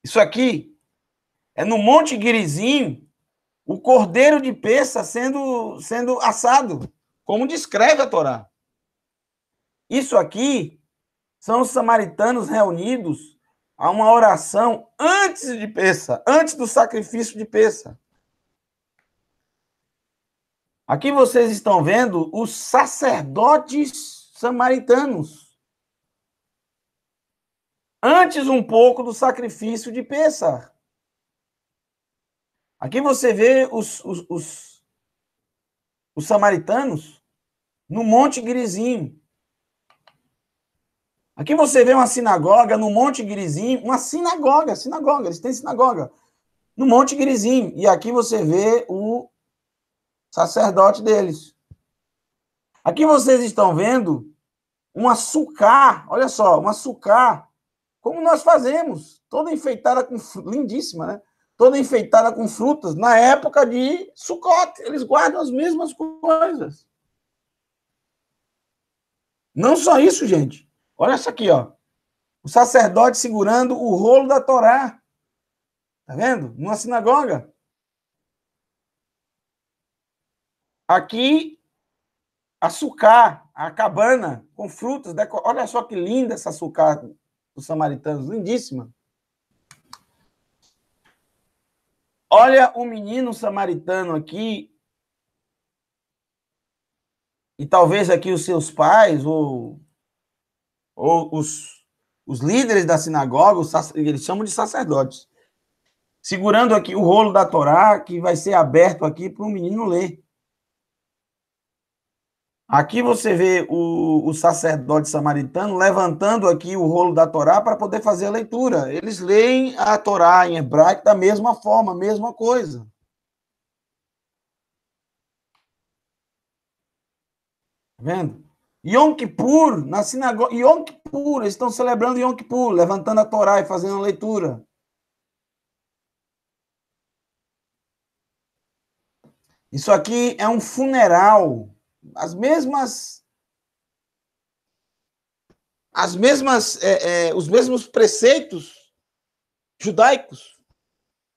Isso aqui é no Monte Guirizinho, o cordeiro de peça sendo, sendo assado, como descreve a Torá. Isso aqui são os samaritanos reunidos a uma oração antes de peça, antes do sacrifício de peça. Aqui vocês estão vendo os sacerdotes samaritanos. Antes um pouco do sacrifício de Pessah. Aqui você vê os, os, os, os samaritanos no Monte grisinho. Aqui você vê uma sinagoga no Monte grisinho, uma sinagoga, sinagoga, eles têm sinagoga no Monte grisinho. E aqui você vê o sacerdote deles. Aqui vocês estão vendo um açúcar, olha só, um açúcar, como nós fazemos, toda enfeitada com lindíssima, né? toda enfeitada com frutas, na época de Sukkot. Eles guardam as mesmas coisas. Não só isso, gente. Olha isso aqui, ó. O sacerdote segurando o rolo da Torá. Tá vendo? Numa sinagoga. Aqui, açúcar, a cabana com frutas. Olha só que linda essa açúcar dos samaritanos, lindíssima. Olha o menino samaritano aqui. E talvez aqui os seus pais ou, ou os, os líderes da sinagoga, os, eles chamam de sacerdotes, segurando aqui o rolo da Torá que vai ser aberto aqui para o menino ler. Aqui você vê o, o, sacerdote samaritano levantando aqui o rolo da Torá para poder fazer a leitura. Eles leem a Torá em hebraico da mesma forma, mesma coisa. Tá vendo? Yom Kippur, na sinagoga, Yom Kippur, eles estão celebrando Yom Kippur, levantando a Torá e fazendo a leitura. Isso aqui é um funeral as mesmas as mesmas é, é, os mesmos preceitos judaicos.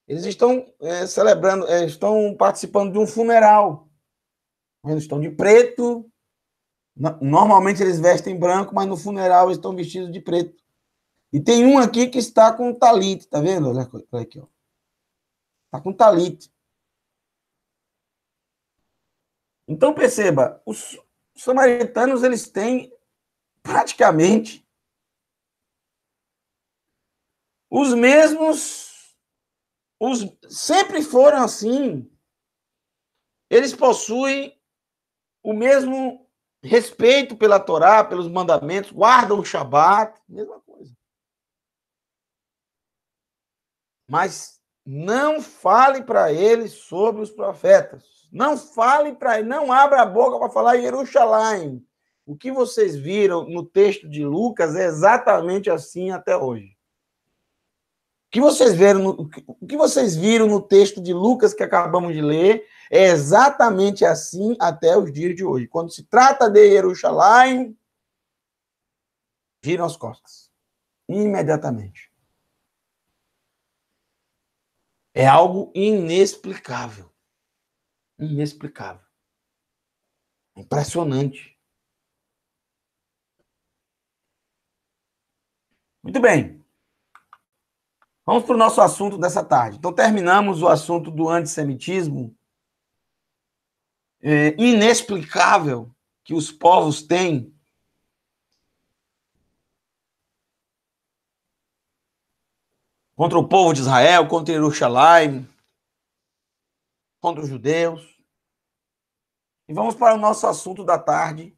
Eles estão é, celebrando, é, estão participando de um funeral. Eles estão de preto. Normalmente eles vestem branco, mas no funeral eles estão vestidos de preto. E tem um aqui que está com talite, tá vendo? Olha aqui, ó. Tá com talite. Então perceba, os samaritanos eles têm praticamente os mesmos os sempre foram assim. Eles possuem o mesmo respeito pela Torá, pelos mandamentos, guardam o Shabat, mesma coisa. Mas não fale para eles sobre os profetas. Não fale para ele, não abra a boca para falar Jerusalém. O que vocês viram no texto de Lucas é exatamente assim até hoje. O que vocês viram no, o que vocês viram no texto de Lucas que acabamos de ler é exatamente assim até os dias de hoje. Quando se trata de Jerusalém, viram as costas imediatamente. É algo inexplicável inexplicável. Impressionante. Muito bem. Vamos para o nosso assunto dessa tarde. Então, terminamos o assunto do antissemitismo é, inexplicável que os povos têm. Contra o povo de Israel, contra Jerusalém, contra os judeus. E vamos para o nosso assunto da tarde: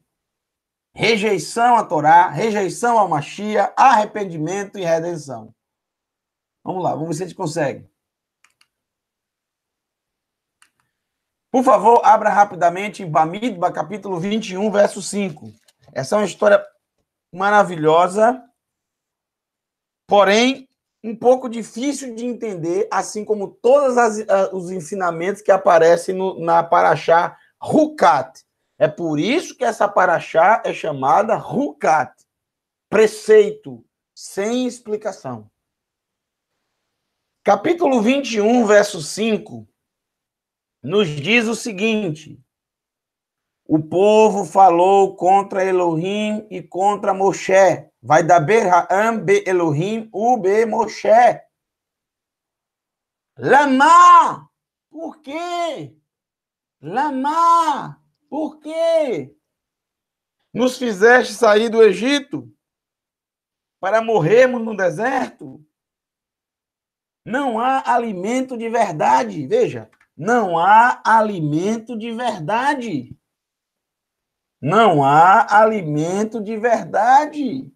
rejeição à Torá, rejeição à Machia, arrependimento e redenção. Vamos lá, vamos ver se a gente consegue. Por favor, abra rapidamente Bamidba, capítulo 21, verso 5. Essa é uma história maravilhosa, porém um pouco difícil de entender, assim como todos as, ah, os ensinamentos que aparecem no, na Paraxá Rucat. É por isso que essa paraxá é chamada Rucat, preceito, sem explicação. Capítulo 21, verso 5, nos diz o seguinte: O povo falou contra Elohim e contra Moshe. Vai dar Berraam be Elohim ube Moshe. Lama! Por quê? Lamar, por quê? Nos fizeste sair do Egito para morrermos no deserto? Não há alimento de verdade. Veja, não há alimento de verdade. Não há alimento de verdade.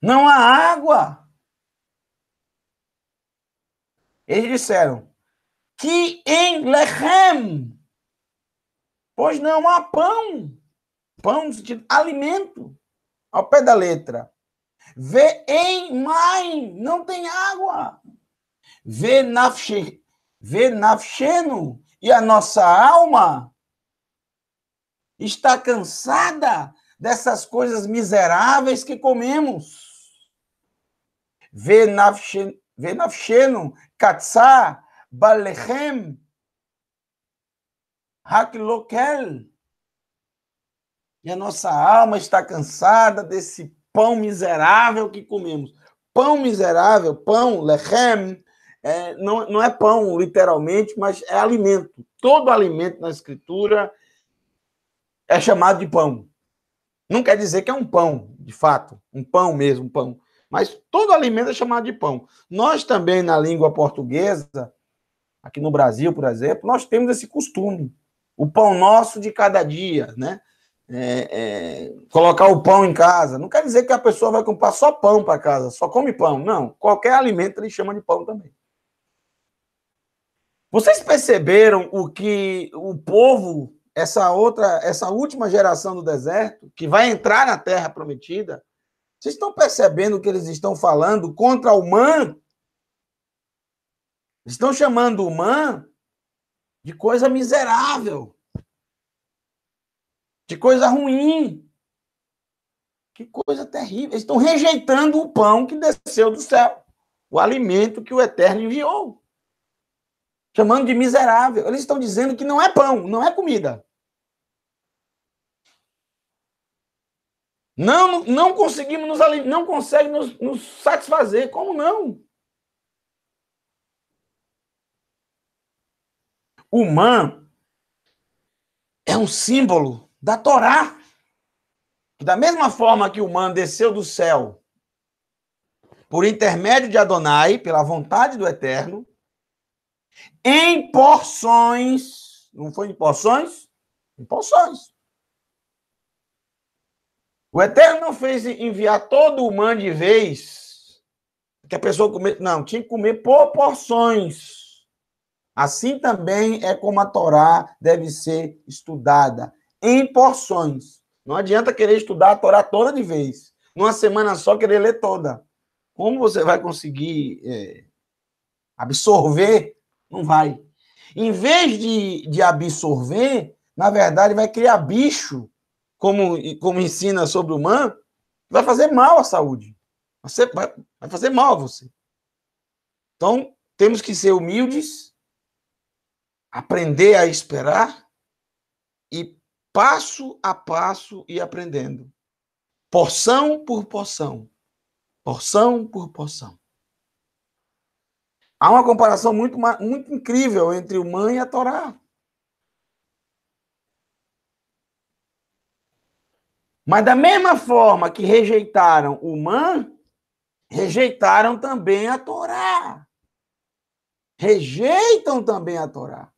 Não há água. Eles disseram que em Lechem, pois não há pão, pão no sentido alimento, ao pé da letra. Vê em mãe, não tem água. Vê vê e a nossa alma está cansada dessas coisas miseráveis que comemos. Vê nafsheno, ונפשנו קצה balechem, haklokel. E a nossa alma está cansada desse pão miserável que comemos. Pão miserável, pão, lechem, é, não, não é pão literalmente, mas é alimento. Todo alimento na Escritura é chamado de pão. Não quer dizer que é um pão, de fato, um pão mesmo, um pão. Mas todo alimento é chamado de pão. Nós também, na língua portuguesa, aqui no Brasil, por exemplo, nós temos esse costume. O pão nosso de cada dia, né? É, é, colocar o pão em casa. Não quer dizer que a pessoa vai comprar só pão para casa, só come pão. Não. Qualquer alimento ele chama de pão também. Vocês perceberam o que o povo, essa outra, essa última geração do deserto, que vai entrar na terra prometida, vocês estão percebendo o que eles estão falando contra o Man? estão chamando o Man de coisa miserável, de coisa ruim. Que coisa terrível. Eles estão rejeitando o pão que desceu do céu, o alimento que o Eterno enviou. Chamando de miserável. Eles estão dizendo que não é pão, não é comida. Não, não conseguimos nos não consegue nos, nos satisfazer. Como não? O man é um símbolo da Torá. Da mesma forma que o man desceu do céu por intermédio de Adonai, pela vontade do Eterno, em porções, não foi em porções? Em porções. O Eterno não fez enviar todo o man de vez, que a pessoa comer. Não, tinha que comer por porções. Assim também é como a Torá deve ser estudada, em porções. Não adianta querer estudar a Torá toda de vez. Numa semana só querer ler toda. Como você vai conseguir é, absorver? Não vai. Em vez de, de absorver, na verdade, vai criar bicho como, como ensina sobre o Man, vai fazer mal à saúde. Você vai, vai fazer mal a você. Então, temos que ser humildes, aprender a esperar e passo a passo e aprendendo. Porção por porção. Porção por porção. Há uma comparação muito, muito incrível entre o man e a Torá. Mas da mesma forma que rejeitaram o man, rejeitaram também a Torá. Rejeitam também a Torá.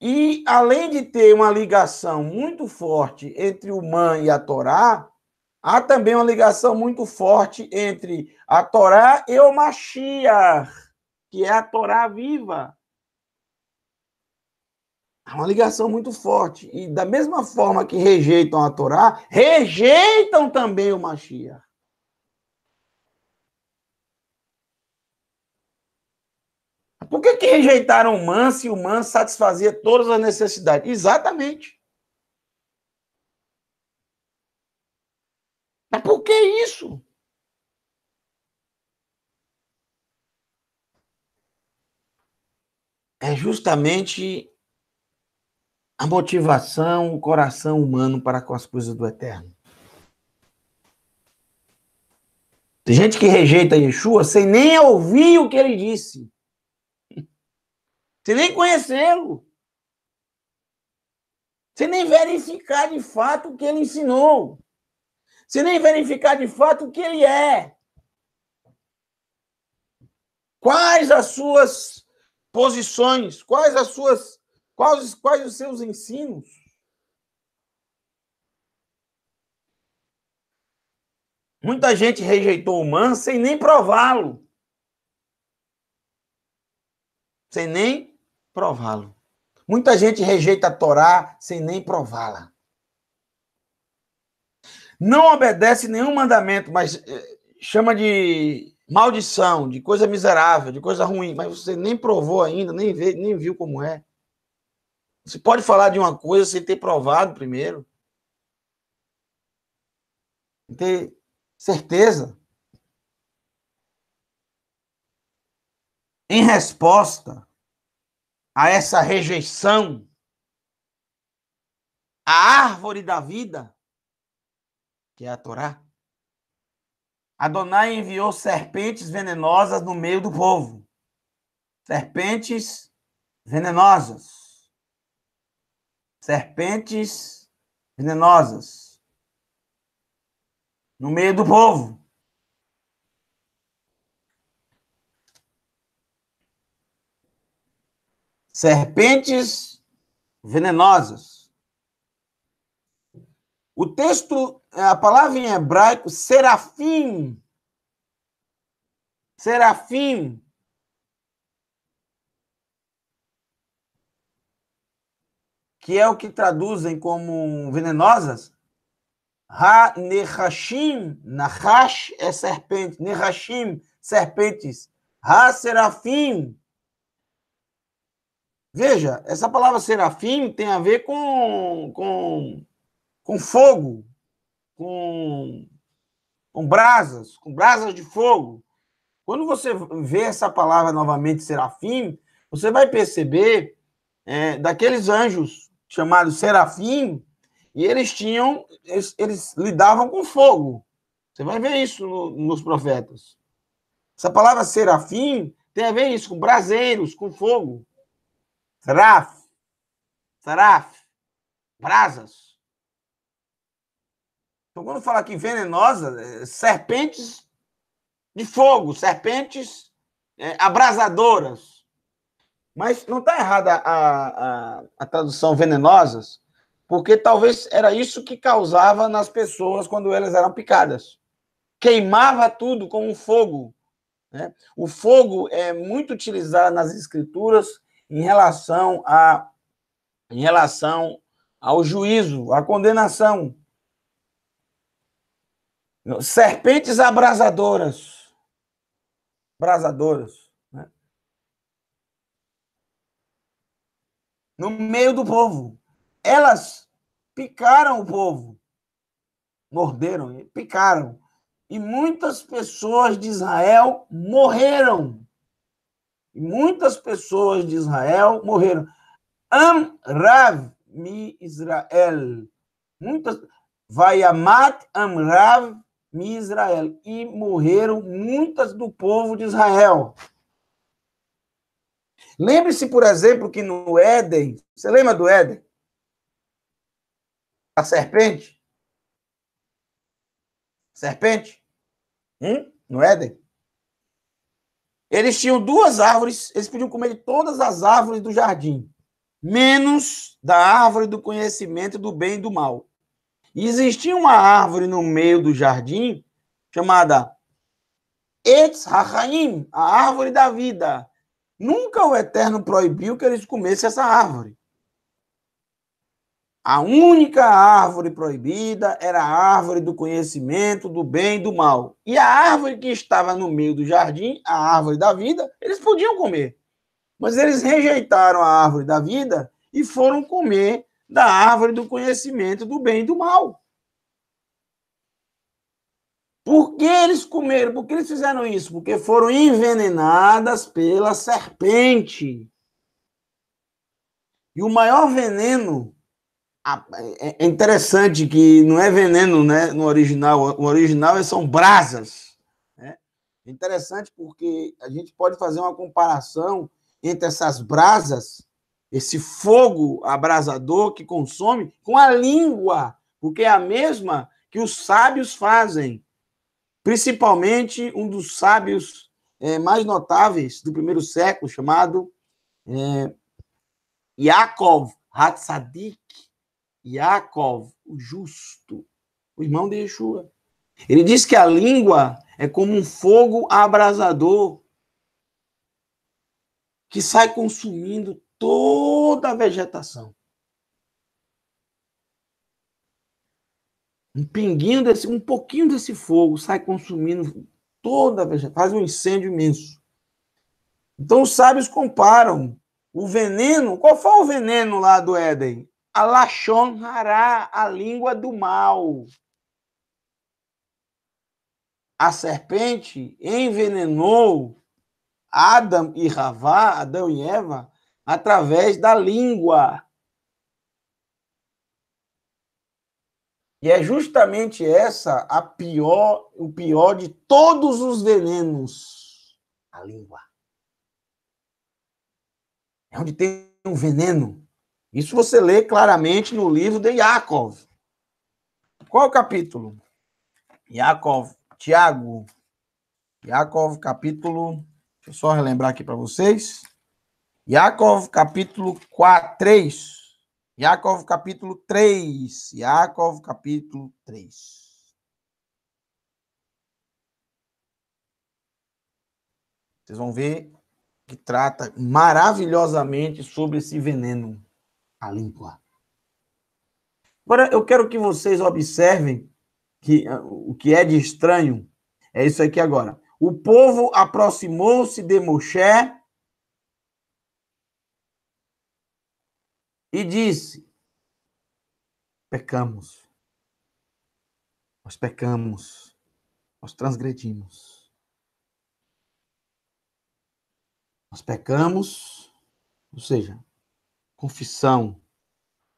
E além de ter uma ligação muito forte entre o man e a Torá, há também uma ligação muito forte entre a Torá e o Mashiach, que é a Torá viva. É uma ligação muito forte. E da mesma forma que rejeitam a Torá, rejeitam também o Mashiach. Por que, que rejeitaram o Man e o Man satisfazia todas as necessidades? Exatamente. Mas por que isso? É justamente a motivação, o coração humano para com as coisas do eterno. Tem gente que rejeita Yeshua sem nem ouvir o que ele disse, sem nem conhecê-lo, sem nem verificar de fato o que ele ensinou, sem nem verificar de fato o que ele é. Quais as suas posições, quais as suas Quais, quais os seus ensinos? Muita gente rejeitou o Man sem nem prová-lo. Sem nem prová-lo. Muita gente rejeita a Torá sem nem prová-la. Não obedece nenhum mandamento, mas eh, chama de maldição, de coisa miserável, de coisa ruim, mas você nem provou ainda, nem, vê, nem viu como é. Você pode falar de uma coisa sem ter provado primeiro. Sem ter certeza. Em resposta a essa rejeição, a árvore da vida, que é a Torá, Adonai enviou serpentes venenosas no meio do povo. Serpentes venenosas serpentes venenosas no meio do povo. Serpentes venenosas. O texto, a palavra em hebraico, serafim. Serafim que é o que traduzem como venenosas. Ha nehashim, nahash é serpente, nehashim, serpentes. Ha serafim. Veja, essa palavra serafim tem a ver com, com, com fogo, com, com brasas, com brasas de fogo. Quando você vê essa palavra novamente, serafim, você vai perceber é, daqueles anjos chamado Serafim, e eles tinham, eles, eles lidavam com fogo. Você vai ver isso no, nos profetas. Essa palavra serafim tem a ver isso com braseiros, com fogo. Seraf, seraf, brasas. Então, quando fala aqui venenosa, é, serpentes de fogo, serpentes é, abrasadoras. Mas não está errada a, a, a tradução venenosas, porque talvez era isso que causava nas pessoas quando elas eram picadas. Queimava tudo com um fogo. Né? O fogo é muito utilizado nas escrituras em relação a em relação ao juízo, à condenação. Serpentes abrasadoras. Abrasadoras. no meio do povo. Elas picaram o povo, morderam, picaram. E muitas pessoas de Israel morreram. E muitas pessoas de Israel morreram. Amrav mi Israel. Muitas. Vaiamat Amrav mi Israel. E morreram muitas do povo de Israel. Lembre-se, por exemplo, que no Éden, você lembra do Éden? A serpente? Serpente? Hum? No Éden? Eles tinham duas árvores, eles podiam comer de todas as árvores do jardim, menos da árvore do conhecimento do bem e do mal. E existia uma árvore no meio do jardim chamada Etz Hachaim, a árvore da vida. Nunca o Eterno proibiu que eles comessem essa árvore. A única árvore proibida era a árvore do conhecimento do bem e do mal. E a árvore que estava no meio do jardim, a árvore da vida, eles podiam comer. Mas eles rejeitaram a árvore da vida e foram comer da árvore do conhecimento do bem e do mal. Por que eles comeram? Por que eles fizeram isso? Porque foram envenenadas pela serpente. E o maior veneno. É, é interessante que não é veneno né, no original, o original é, são brasas. Né? É interessante porque a gente pode fazer uma comparação entre essas brasas, esse fogo abrasador que consome, com a língua, porque é a mesma que os sábios fazem principalmente um dos sábios é, mais notáveis do primeiro século, chamado é, Yaakov Hatzadik, Yaakov, o justo, o irmão de Yeshua. Ele diz que a língua é como um fogo abrasador que sai consumindo toda a vegetação. um pinguinho desse, um pouquinho desse fogo sai consumindo toda a vegetação, faz um incêndio imenso. Então os sábios comparam o veneno, qual foi o veneno lá do Éden? A Lachon Hará, a língua do mal. A serpente envenenou Adam e Ravá, Adão e Eva, através da língua. E é justamente essa a pior, o pior de todos os venenos, a língua. É onde tem um veneno. Isso você lê claramente no livro de Yaakov. Qual o capítulo? Yaakov, Tiago. Yaakov, capítulo. Deixa eu só relembrar aqui para vocês. Yaakov, capítulo 4, 3. Yaakov capítulo 3. Yaakov capítulo 3. Vocês vão ver que trata maravilhosamente sobre esse veneno, a língua. Agora, eu quero que vocês observem que ah, o que é de estranho é isso aqui agora. O povo aproximou-se de Moshe e disse: Pecamos. Nós pecamos. Nós transgredimos. Nós pecamos, ou seja, confissão,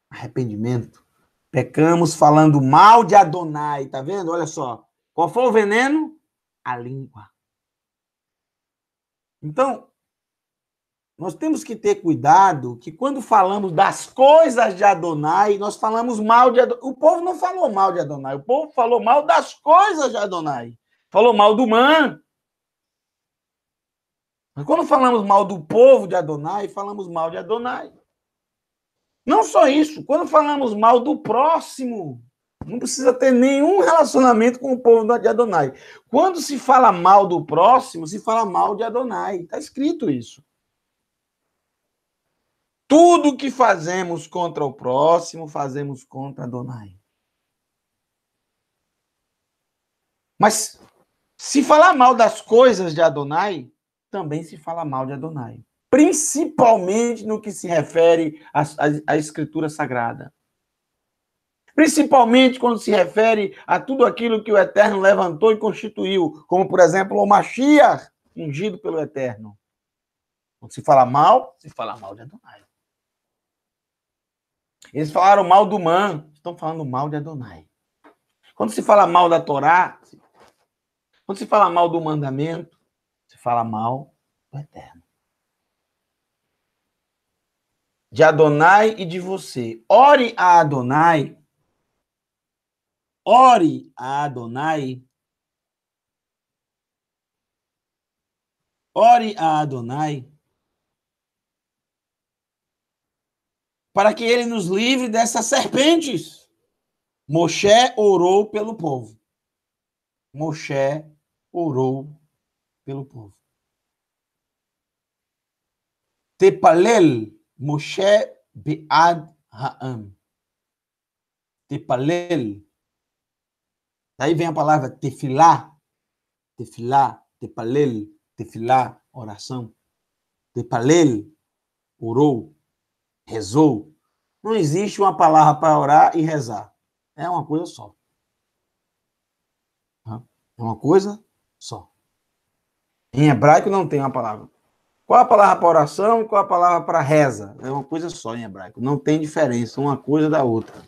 arrependimento. Pecamos falando mal de Adonai, tá vendo? Olha só. Qual foi o veneno? A língua. Então, nós temos que ter cuidado que quando falamos das coisas de Adonai, nós falamos mal de Adonai. O povo não falou mal de Adonai, o povo falou mal das coisas de Adonai. Falou mal do man. Mas quando falamos mal do povo de Adonai, falamos mal de Adonai. Não só isso, quando falamos mal do próximo, não precisa ter nenhum relacionamento com o povo de Adonai. Quando se fala mal do próximo, se fala mal de Adonai. Está escrito isso. Tudo que fazemos contra o próximo, fazemos contra Adonai. Mas se falar mal das coisas de Adonai, também se fala mal de Adonai. Principalmente no que se refere à, à, à Escritura Sagrada. Principalmente quando se refere a tudo aquilo que o Eterno levantou e constituiu, como, por exemplo, o Mashiach, ungido pelo Eterno. Quando se fala mal, se fala mal de Adonai. Eles falaram mal do man, estão falando mal de Adonai. Quando se fala mal da Torá, quando se fala mal do mandamento, se fala mal do Eterno. De Adonai e de você. Ore a Adonai. Ore a Adonai. Ore a Adonai para que ele nos livre dessas serpentes. Moshe orou pelo povo. Moshe orou pelo povo. Tepalel Moshe Bead Ha'am. Tepalel. Daí vem a palavra tefilá. Tefilá, tepalel, tefilá, oração. Tepalel, orou rezou. Não existe uma palavra para orar e rezar. É uma coisa só. É uma coisa só. Em hebraico não tem uma palavra. Qual a palavra para oração e qual a palavra para reza? É uma coisa só em hebraico. Não tem diferença uma coisa da outra.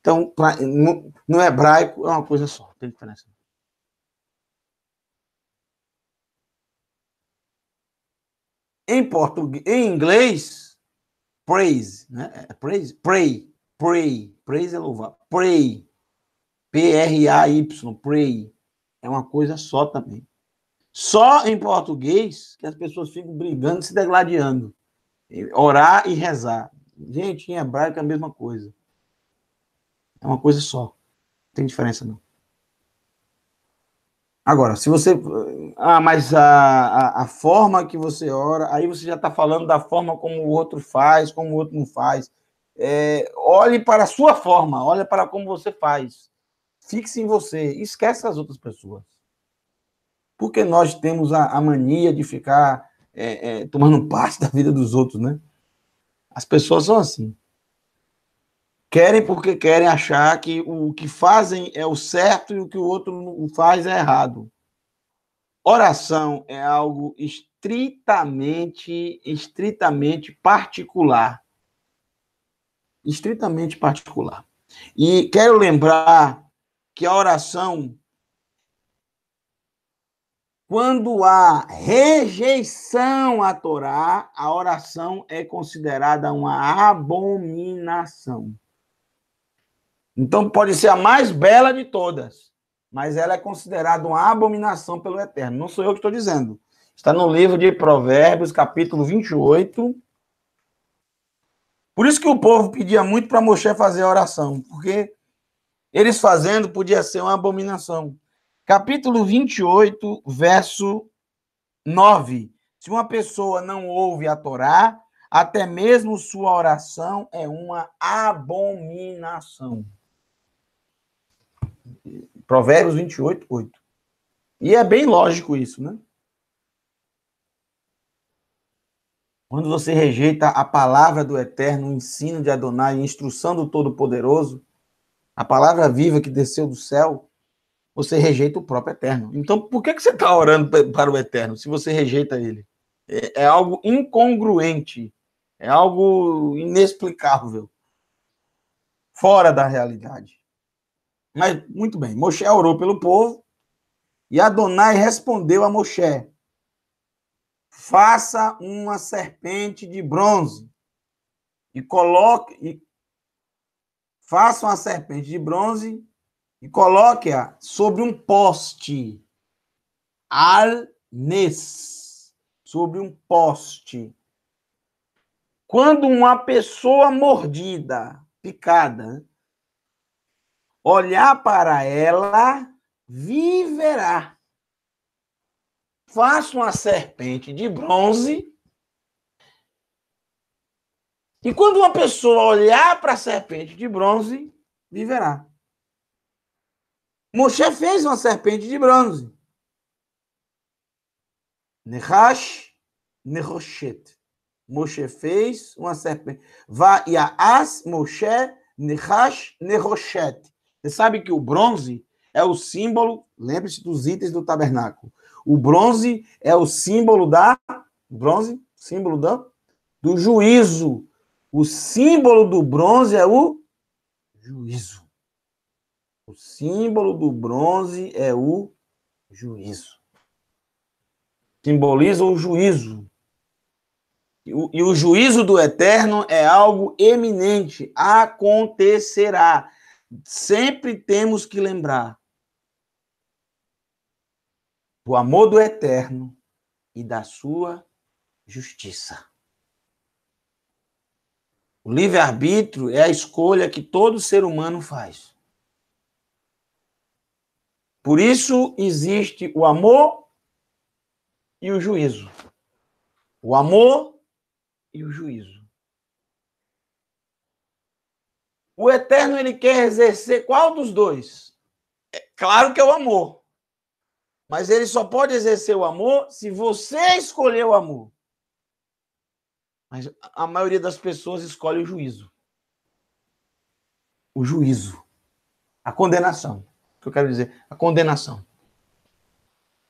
Então, pra, no, no, hebraico é uma coisa só. tem diferença. Em português, em inglês, praise, né? É, é praise? Pray, pray, praise é louvar, pray, P-R-A-Y, pray, é uma coisa só também. Só em português que as pessoas ficam brigando, se degladiando. Orar e rezar. Gente, em hebraico é a mesma coisa. É uma coisa só. Não tem diferença, não. Agora, se você ah, mas a, a, a, forma que você ora, aí você já está falando da forma como o outro faz, como o outro não faz. É, olhe para a sua forma, olhe para como você faz. Fixe em você, esquece as outras pessoas. Porque nós temos a, a mania de ficar é, é, tomando parte da vida dos outros, né? As pessoas são assim. Querem porque querem achar que o que fazem é o certo e o que o outro faz é errado oração é algo estritamente, estritamente particular. Estritamente particular. E quero lembrar que a oração, quando há rejeição à Torá, a oração é considerada uma abominação. Então, pode ser a mais bela de todas mas ela é considerada uma abominação pelo Eterno. Não sou eu que estou dizendo. Está no livro de Provérbios, capítulo 28. Por isso que o povo pedia muito para Moshe fazer a oração, porque eles fazendo podia ser uma abominação. Capítulo 28, verso 9. Se uma pessoa não ouve a Torá, até mesmo sua oração é uma abominação. Provérbios 28, 8. E é bem lógico isso, né? Quando você rejeita a palavra do Eterno, o ensino de Adonai, a instrução do Todo-Poderoso, a palavra viva que desceu do céu, você rejeita o próprio Eterno. Então, por que, que você está orando para o Eterno se você rejeita ele? É, é algo incongruente, é algo inexplicável, fora da realidade. Mas, muito bem, Moshe orou pelo povo e Adonai respondeu a Moshe: Faça uma serpente de bronze e coloque. E, faça uma serpente de bronze e coloque-a sobre um poste. Al-Nes. Sobre um poste. Quando uma pessoa mordida, picada, Olhar para ela, viverá. Faça uma serpente de bronze. E quando uma pessoa olhar para a serpente de bronze, viverá. Moshe fez uma serpente de bronze. Nehash Neroshet. Moshe fez uma serpente. as Moshe Nehash Neroshet. Você sabe que o bronze é o símbolo, lembre-se dos itens do tabernáculo. O bronze é o símbolo da bronze, símbolo da, do juízo. O símbolo do bronze é o juízo. O símbolo do bronze é o juízo. Simboliza o juízo. E o, e o juízo do eterno é algo eminente, acontecerá sempre temos que lembrar do amor do eterno e da sua justiça. O livre-arbítrio é a escolha que todo ser humano faz. Por isso existe o amor e o juízo. O amor e o juízo. O eterno ele quer exercer qual dos dois? É claro que é o amor. Mas ele só pode exercer o amor se você escolher o amor. Mas a maioria das pessoas escolhe o juízo. O juízo. A condenação. O que eu quero dizer? A condenação.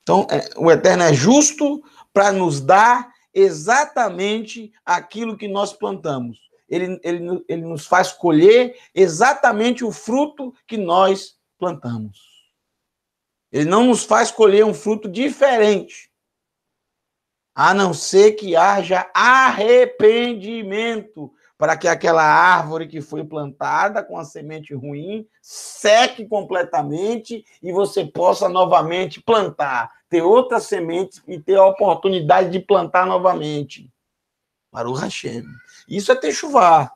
Então, é, o Eterno é justo para nos dar exatamente aquilo que nós plantamos ele, ele, ele nos faz colher exatamente o fruto que nós plantamos. Ele não nos faz colher um fruto diferente, a não ser que haja arrependimento para que aquela árvore que foi plantada com a semente ruim seque completamente e você possa novamente plantar, ter outras sementes e ter a oportunidade de plantar novamente. Para o Hashem. Isso é ter techuvar.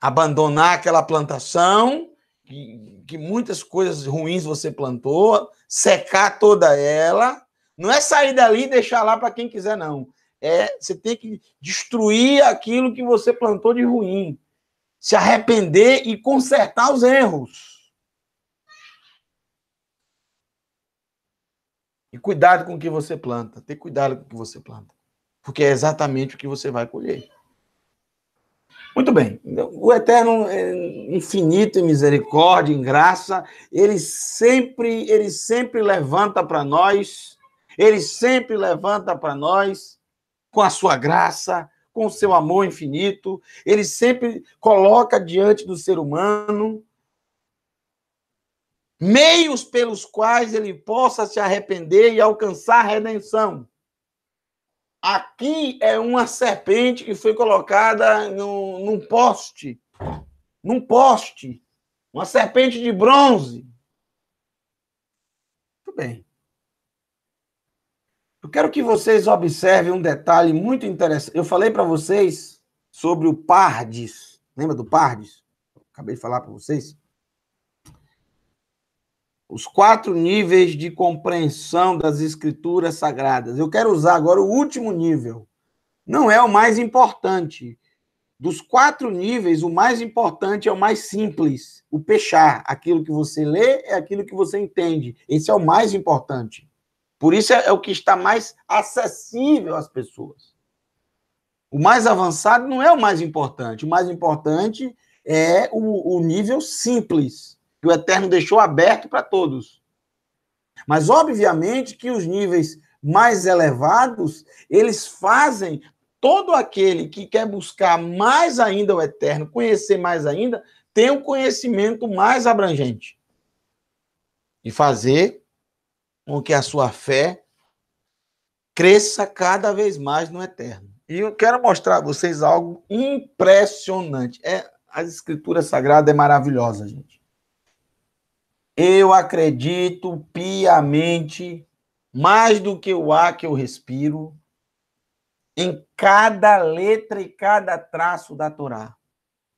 Abandonar aquela plantação, que, que muitas coisas ruins você plantou, secar toda ela. Não é sair dali e deixar lá para quem quiser, não. É, você tem que destruir aquilo que você plantou de ruim. Se arrepender e consertar os erros. E cuidado com o que você planta. Ter cuidado com o que você planta porque é exatamente o que você vai colher. Muito bem. Então, o Eterno é infinito em misericórdia, em graça, ele sempre, ele sempre levanta para nós, ele sempre levanta para nós com a sua graça, com o seu amor infinito, ele sempre coloca diante do ser humano meios pelos quais ele possa se arrepender e alcançar a redenção. Aqui é uma serpente que foi colocada no, num poste. Num poste. Uma serpente de bronze. Muito bem. Eu quero que vocês observem um detalhe muito interessante. Eu falei para vocês sobre o Pardes. Lembra do Pardes? Acabei de falar para vocês os quatro níveis de compreensão das escrituras sagradas. Eu quero usar agora o último nível. Não é o mais importante. Dos quatro níveis, o mais importante é o mais simples, o pechar. Aquilo que você lê é aquilo que você entende. Esse é o mais importante. Por isso é, é o que está mais acessível às pessoas. O mais avançado não é o mais importante. O mais importante é o, o nível simples que o Eterno deixou aberto para todos. Mas, obviamente, que os níveis mais elevados, eles fazem todo aquele que quer buscar mais ainda o Eterno, conhecer mais ainda, ter um conhecimento mais abrangente. E fazer com que a sua fé cresça cada vez mais no Eterno. E eu quero mostrar a vocês algo impressionante. É, a Escritura Sagrada é maravilhosa, gente. Eu acredito piamente, mais do que o ar que eu respiro, em cada letra e cada traço da Torá.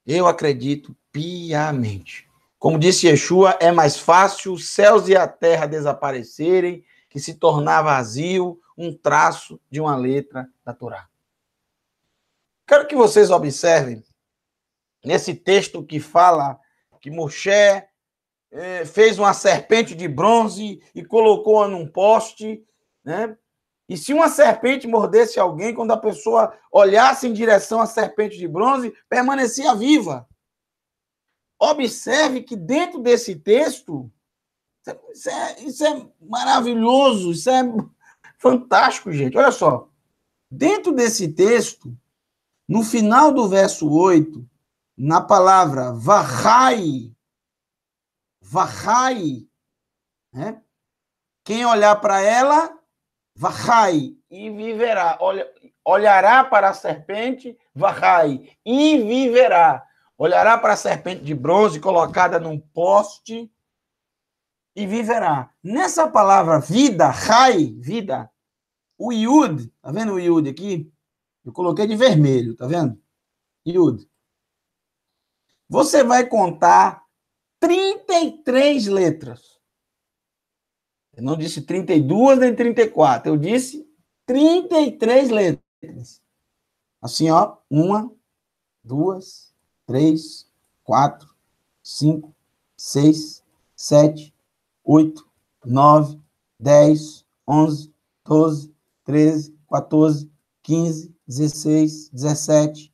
Eu acredito piamente. Como disse Yeshua, é mais fácil os céus e a terra desaparecerem que se tornar vazio um traço de uma letra da Torá. Quero que vocês observem nesse texto que fala que Moshe é, fez uma serpente de bronze e colocou-a num poste, né? E se uma serpente mordesse alguém, quando a pessoa olhasse em direção à serpente de bronze, permanecia viva. Observe que dentro desse texto, isso é, isso é maravilhoso, isso é fantástico, gente. Olha só. Dentro desse texto, no final do verso 8, na palavra varrai, Vahai. Né? Quem olhar para ela, Vahai, e viverá. Olha, olhará para a serpente, Vahai, e viverá. Olhará para a serpente de bronze colocada num poste e viverá. Nessa palavra vida, Rai, vida, o Yud, tá vendo o Yud aqui? Eu coloquei de vermelho, tá vendo? Yud. Você vai contar 33 letras. Eu não disse 32 nem 34, eu disse 33 letras. Assim, ó, uma, duas, três, quatro, cinco, seis, sete, oito, nove, dez, onze, doze, treze, quatorze, quinze, dezesseis, dezessete,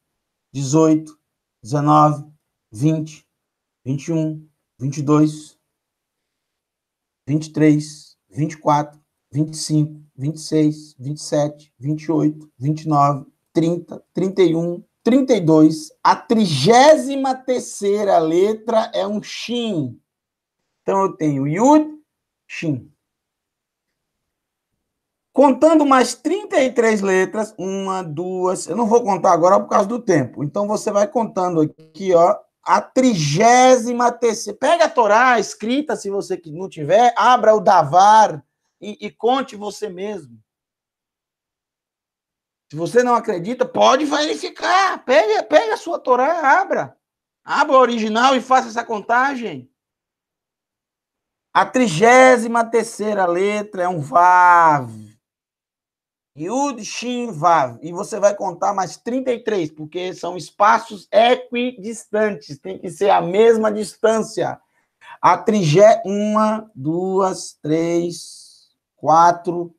dezoito, dezenove, vinte, vinte e um, 22, 23, 24, 25, 26, 27, 28, 29, 30, 31, 32. A trigésima terceira letra é um shin. Então eu tenho yud, shin. Contando mais 33 letras, uma, duas, eu não vou contar agora por causa do tempo. Então você vai contando aqui, ó, a trigésima terceira. Pega a Torá escrita, se você que não tiver, abra o Davar e, e, conte você mesmo. Se você não acredita, pode verificar. Pega, pega a sua Torá, abra. Abra a original e faça essa contagem. A trigésima terceira letra é um Vav. Yud Shin Vav. E você vai contar mais 33, porque são espaços equidistantes, tem que ser a mesma distância. A trigé... Uma, duas, três, quatro...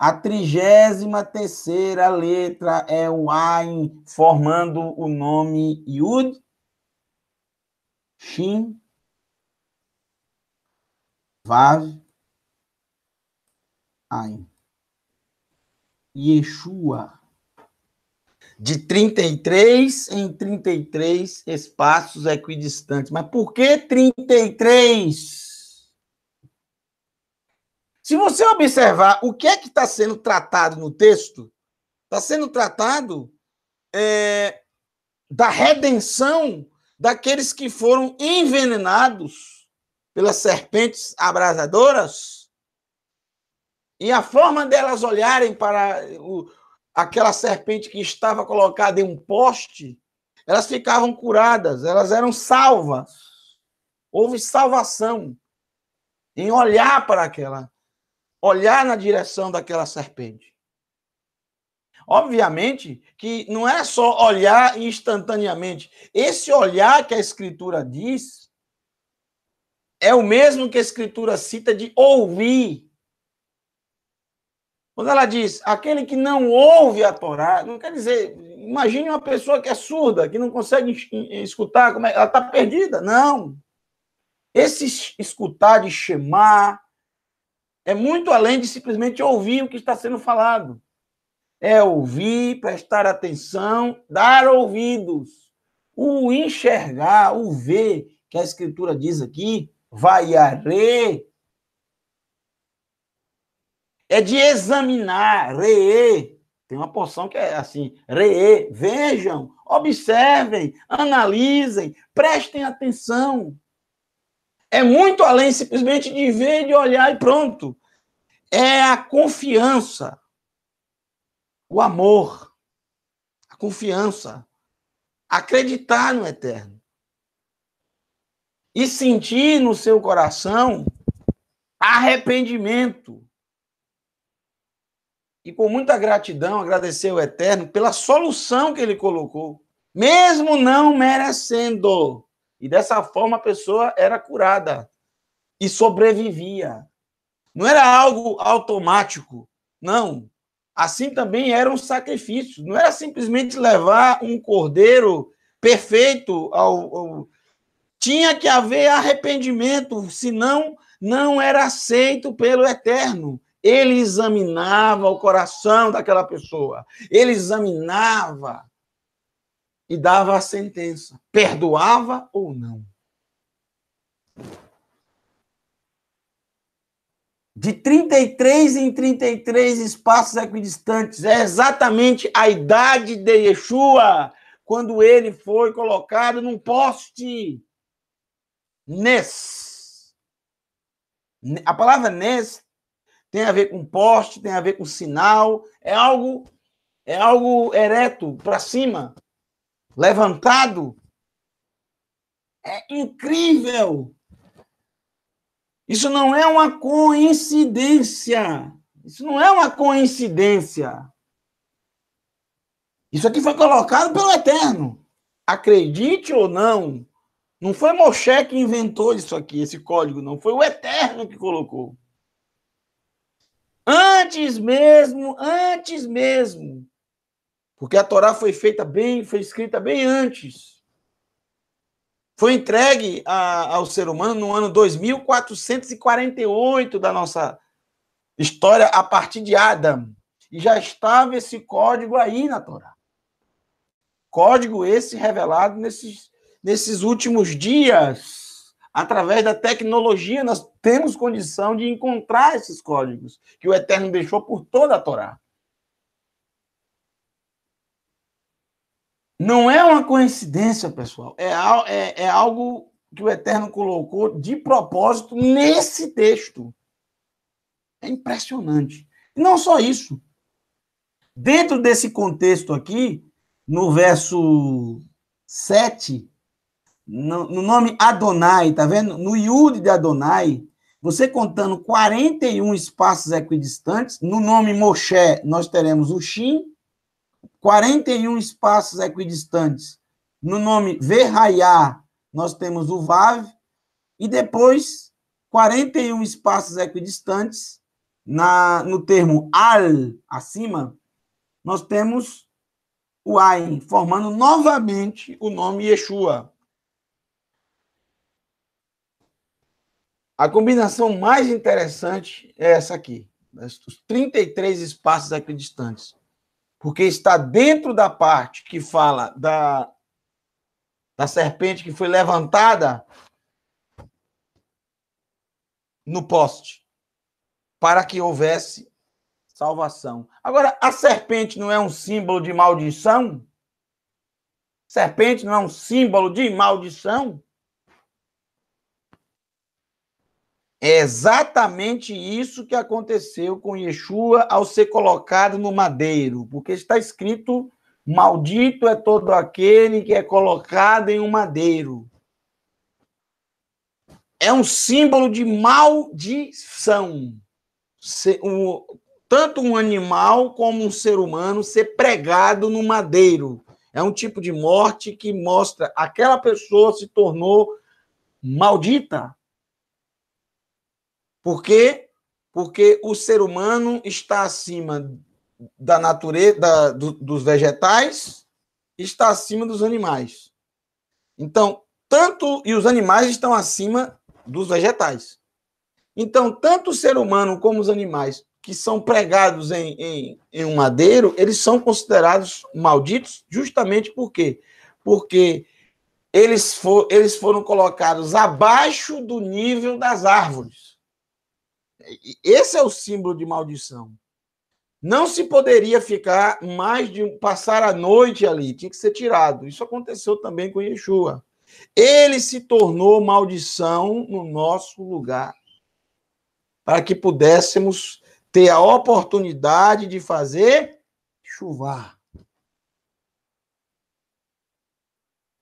A trigésima terceira letra é o A, formando o nome Yud, Shin, Vav, Ain. Yeshua. De 33 em 33 espaços equidistantes. Mas por que 33? Se você observar o que é que está sendo tratado no texto, está sendo tratado é, da redenção daqueles que foram envenenados pelas serpentes abrasadoras e a forma delas olharem para o, aquela serpente que estava colocada em um poste, elas ficavam curadas, elas eram salvas. Houve salvação em olhar para aquela, olhar na direção daquela serpente. Obviamente que não é só olhar instantaneamente. Esse olhar que a Escritura diz é o mesmo que a Escritura cita de ouvir. Quando ela diz, aquele que não ouve a Torá, não quer dizer, imagine uma pessoa que é surda, que não consegue escutar, como é, ela está perdida. Não. Esse escutar de chamar é muito além de simplesmente ouvir o que está sendo falado. É ouvir, prestar atenção, dar ouvidos. O enxergar, o ver, que a Escritura diz aqui, vai arre é de examinar, reê. Tem uma porção que é assim, reê, vejam, observem, analisem, prestem atenção. É muito além simplesmente de ver, de olhar e pronto. É a confiança, o amor, a confiança, acreditar no eterno e sentir no seu coração arrependimento e com muita gratidão agradecer ao Eterno pela solução que ele colocou, mesmo não merecendo. E dessa forma a pessoa era curada e sobrevivia. Não era algo automático, não. Assim também era um sacrifício. Não era simplesmente levar um cordeiro perfeito ao, ao... tinha que haver arrependimento, senão não era aceito pelo Eterno. Ele examinava o coração daquela pessoa, ele examinava e dava a sentença, perdoava ou não. De 33 em 33 espaços equidistantes, é exatamente a idade de Yeshua, quando ele foi colocado num poste. Nes. A palavra Nes tem a ver com poste, tem a ver com sinal, é algo é algo ereto para cima, levantado. É incrível. Isso não é uma coincidência. Isso não é uma coincidência. Isso aqui foi colocado pelo Eterno. Acredite ou não, não foi Moshe que inventou isso aqui, esse código, não. Foi o Eterno que colocou. Antes mesmo, antes mesmo. Porque a Torá foi feita bem, foi escrita bem antes. Foi entregue a, ao ser humano no ano 2448 da nossa história, a partir de Adam. E já estava esse código aí na Torá. Código esse revelado nesses, nesses últimos dias Através da tecnologia, nós temos condição de encontrar esses códigos que o Eterno deixou por toda a Torá. Não é uma coincidência, pessoal. É, é, é algo que o Eterno colocou de propósito nesse texto. É impressionante. E não só isso. Dentro desse contexto aqui, no verso 7, no, nome Adonai, tá vendo? No Yud de Adonai, você contando 41 espaços equidistantes, no nome Moshe nós teremos o Shin, 41 espaços equidistantes. No nome Verraiá nós temos o Vav, e depois 41 espaços equidistantes na, no termo Al, acima, nós temos o Ain, formando novamente o nome Yeshua. A combinação mais interessante é essa aqui, né? os 33 espaços equidistantes, porque está dentro da parte que fala da, da serpente que foi levantada no poste, para que houvesse salvação. Agora, a serpente não é um símbolo de maldição? Serpente não é um símbolo de maldição? É exatamente isso que aconteceu com Yeshua ao ser colocado no madeiro, porque está escrito: Maldito é todo aquele que é colocado em um madeiro. É um símbolo de maldição. tanto um animal como um ser humano ser pregado no madeiro. É um tipo de morte que mostra aquela pessoa se tornou maldita, por quê? Porque o ser humano está acima da natureza, da, do, dos vegetais, está acima dos animais. Então, tanto e os animais estão acima dos vegetais. Então, tanto o ser humano como os animais que são pregados em, em, em um madeiro, eles são considerados malditos justamente por quê? Porque eles, for, eles foram colocados abaixo do nível das árvores. Esse é o símbolo de maldição. Não se poderia ficar mais de passar a noite ali, tinha que ser tirado. Isso aconteceu também com Yeshua. Ele se tornou maldição no nosso lugar, para que pudéssemos ter a oportunidade de fazer chuvar.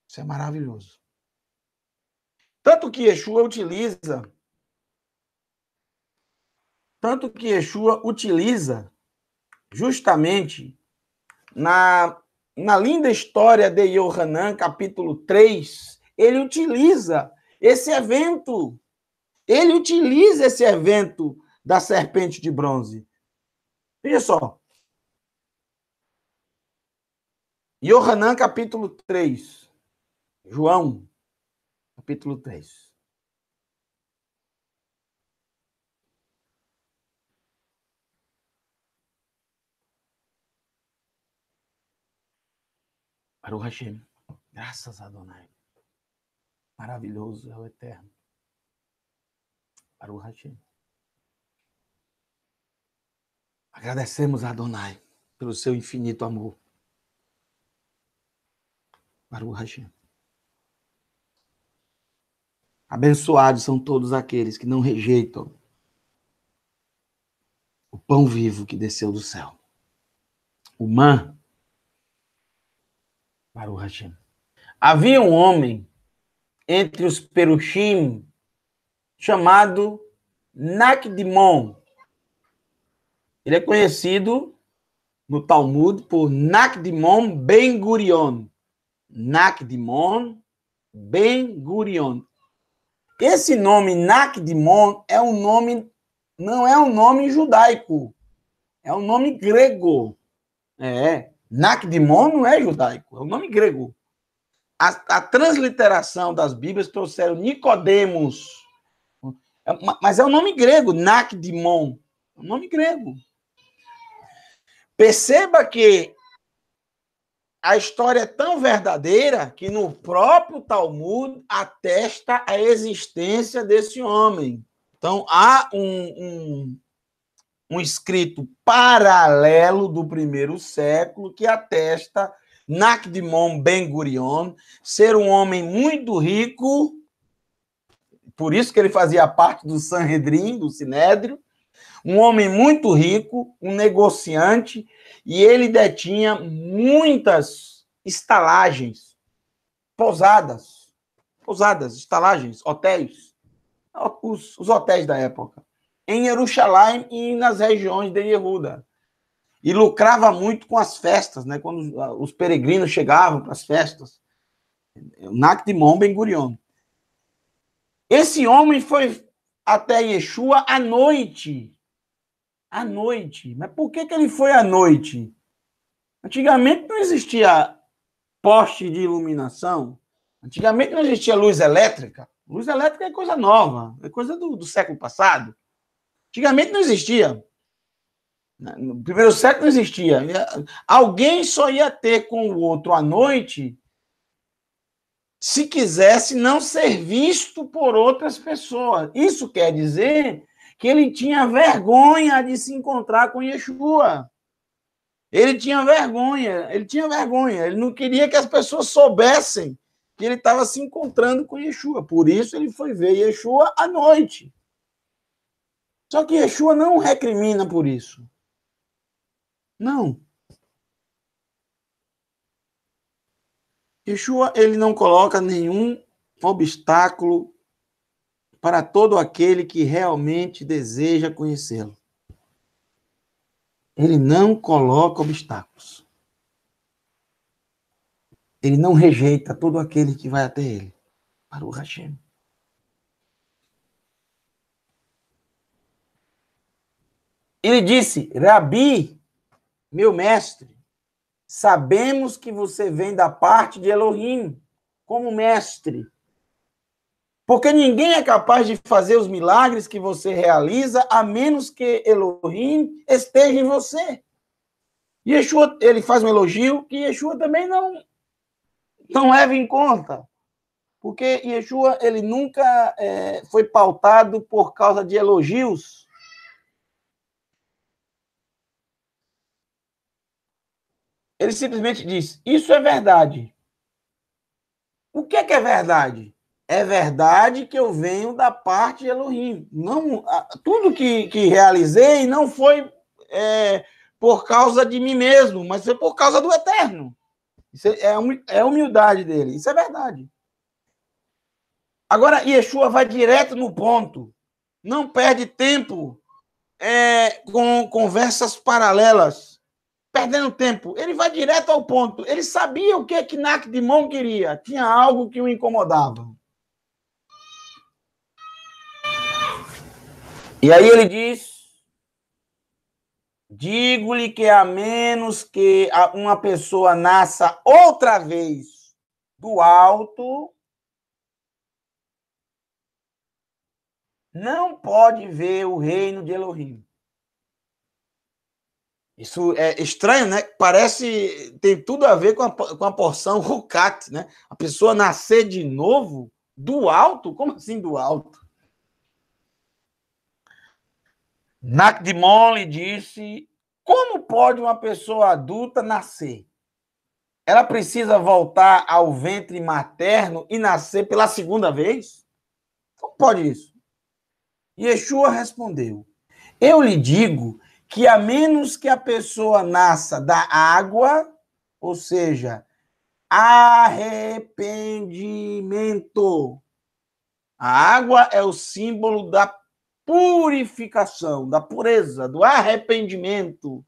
Isso é maravilhoso. Tanto que Yeshua utiliza tanto que Yeshua utiliza justamente na, na linda história de Yohanan, capítulo 3, ele utiliza esse evento. Ele utiliza esse evento da serpente de bronze. Veja só. Yohanan, capítulo 3. João, capítulo 3. Baruch Hashem. Graças a Adonai. Maravilhoso é o Eterno. Baruch Hashem. Agradecemos a Adonai pelo seu infinito amor. Baruch Hashem. Abençoados são todos aqueles que não rejeitam o pão vivo que desceu do céu. O man Baruch Hashem. Havia um homem entre os Perushim chamado Nakdimon. Ele é conhecido no Talmud por Nakdimon Ben Gurion. Nakdimon Ben Gurion. Esse nome Nakdimon é um nome não é um nome judaico, é um nome grego. É, Nakdimon não é judaico, é um nome grego. A, a transliteração das Bíblias trouxeram Nicodemos, é mas é um nome grego, Nakdimon, é um nome grego. Perceba que a história é tão verdadeira que no próprio Talmud atesta a existência desse homem. Então há um, um um escrito paralelo do primeiro século que atesta Nakdimon Ben Gurion ser um homem muito rico, por isso que ele fazia parte do Sanhedrin, do Sinédrio, um homem muito rico, um negociante, e ele detinha muitas estalagens, pousadas, pousadas, estalagens, hotéis, os, os hotéis da época em Jerusalém e nas regiões de Yehuda. E lucrava muito com as festas, né? quando os ah, peregrinos chegavam para as festas. Nakdimon Ben Gurion. Esse homem foi até Yeshua à noite. À noite. Mas por que, que ele foi à noite? Antigamente não existia poste de iluminação. Antigamente não existia luz elétrica. Luz elétrica é coisa nova, é coisa do, do século passado. Antigamente não existia. No primeiro século não existia. Alguém só ia ter com o outro à noite se quisesse não ser visto por outras pessoas. Isso quer dizer que ele tinha vergonha de se encontrar com Yeshua. Ele tinha vergonha, ele tinha vergonha, ele não queria que as pessoas soubessem que ele estava se encontrando com Yeshua. Por isso ele foi ver Yeshua à noite. Só que Yeshua não recrimina por isso. Não. Yeshua, ele não coloca nenhum obstáculo para todo aquele que realmente deseja conhecê-lo. Ele não coloca obstáculos. Ele não rejeita todo aquele que vai até ele. Para o Hashem. Ele disse: Rabi, meu mestre, sabemos que você vem da parte de Elohim como mestre. Porque ninguém é capaz de fazer os milagres que você realiza, a menos que Elohim esteja em você. Yeshua, ele faz um elogio que Yeshua também não, não leva em conta. Porque Yeshua, ele nunca é, foi pautado por causa de elogios. Ele simplesmente diz: Isso é verdade. O que é, que é verdade? É verdade que eu venho da parte de Elohim. Não, tudo que, que realizei não foi é, por causa de mim mesmo, mas foi por causa do Eterno. Isso é, é a é humildade dele. Isso é verdade. Agora, Yeshua vai direto no ponto. Não perde tempo é, com conversas paralelas perdendo tempo. Ele vai direto ao ponto. Ele sabia o que é que Nak de mão queria. Tinha algo que o incomodava. E aí ele diz: Digo-lhe que a menos que uma pessoa nasça outra vez do alto, não pode ver o reino de Elohim. Isso é estranho, né? Parece tem tudo a ver com a, com a porção Rukat, né? A pessoa nascer de novo do alto? Como assim do alto? Nakdimon disse: Como pode uma pessoa adulta nascer? Ela precisa voltar ao ventre materno e nascer pela segunda vez? Como pode isso? Yeshua respondeu: Eu lhe digo que a menos que a pessoa nasça da água, ou seja, arrependimento. A água é o símbolo da purificação, da pureza, do arrependimento.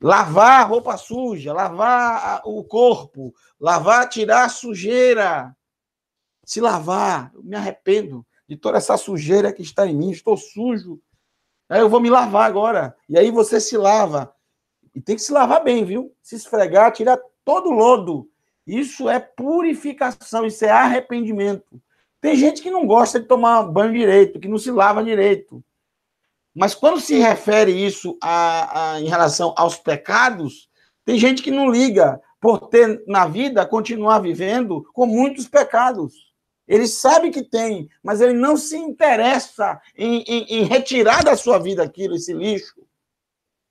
Lavar a roupa suja, lavar o corpo, lavar, tirar a sujeira. Se lavar, eu me arrependo de toda essa sujeira que está em mim, estou sujo, Aí eu vou me lavar agora. E aí você se lava. E tem que se lavar bem, viu? Se esfregar, tirar todo o lodo. Isso é purificação, isso é arrependimento. Tem gente que não gosta de tomar banho direito, que não se lava direito. Mas quando se refere isso a, a, em relação aos pecados, tem gente que não liga por ter na vida, continuar vivendo com muitos pecados. Ele sabe que tem, mas ele não se interessa em, em, em retirar da sua vida aquilo, esse lixo.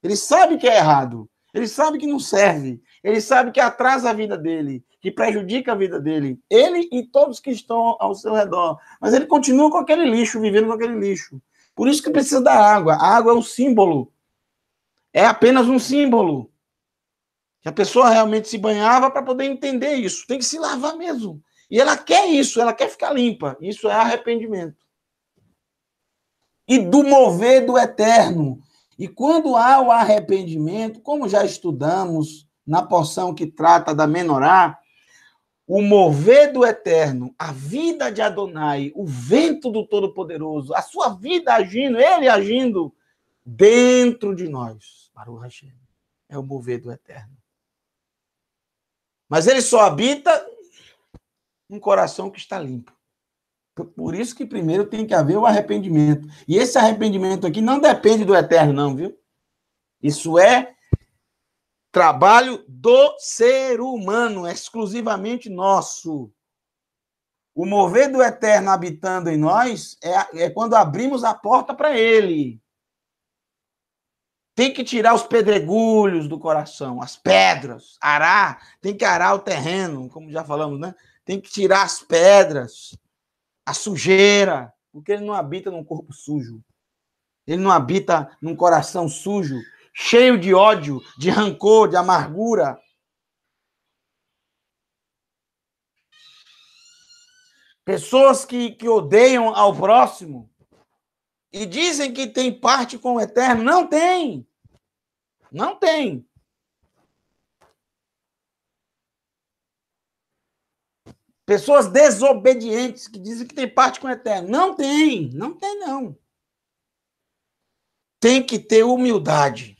Ele sabe que é errado. Ele sabe que não serve. Ele sabe que atrasa a vida dele, que prejudica a vida dele. Ele e todos que estão ao seu redor. Mas ele continua com aquele lixo, vivendo com aquele lixo. Por isso que precisa da água. A água é um símbolo. É apenas um símbolo. Que a pessoa realmente se banhava para poder entender isso. Tem que se lavar mesmo. E ela quer isso, ela quer ficar limpa. Isso é arrependimento. E do mover do eterno. E quando há o arrependimento, como já estudamos na porção que trata da menorá, o mover do eterno, a vida de Adonai, o vento do Todo-Poderoso, a sua vida agindo, ele agindo dentro de nós. o Hashem. É o mover do eterno. Mas ele só habita um coração que está limpo. Por isso que primeiro tem que haver o arrependimento. E esse arrependimento aqui não depende do eterno, não, viu? Isso é trabalho do ser humano, é exclusivamente nosso. O mover do eterno habitando em nós é, é quando abrimos a porta para ele. Tem que tirar os pedregulhos do coração, as pedras, arar, tem que arar o terreno, como já falamos, né? tem que tirar as pedras, a sujeira, porque ele não habita num corpo sujo. Ele não habita num coração sujo, cheio de ódio, de rancor, de amargura. Pessoas que, que odeiam ao próximo e dizem que tem parte com o eterno. Não tem. Não tem. Pessoas desobedientes que dizem que tem parte com o Eterno. Não tem, não tem, não. Tem que ter humildade.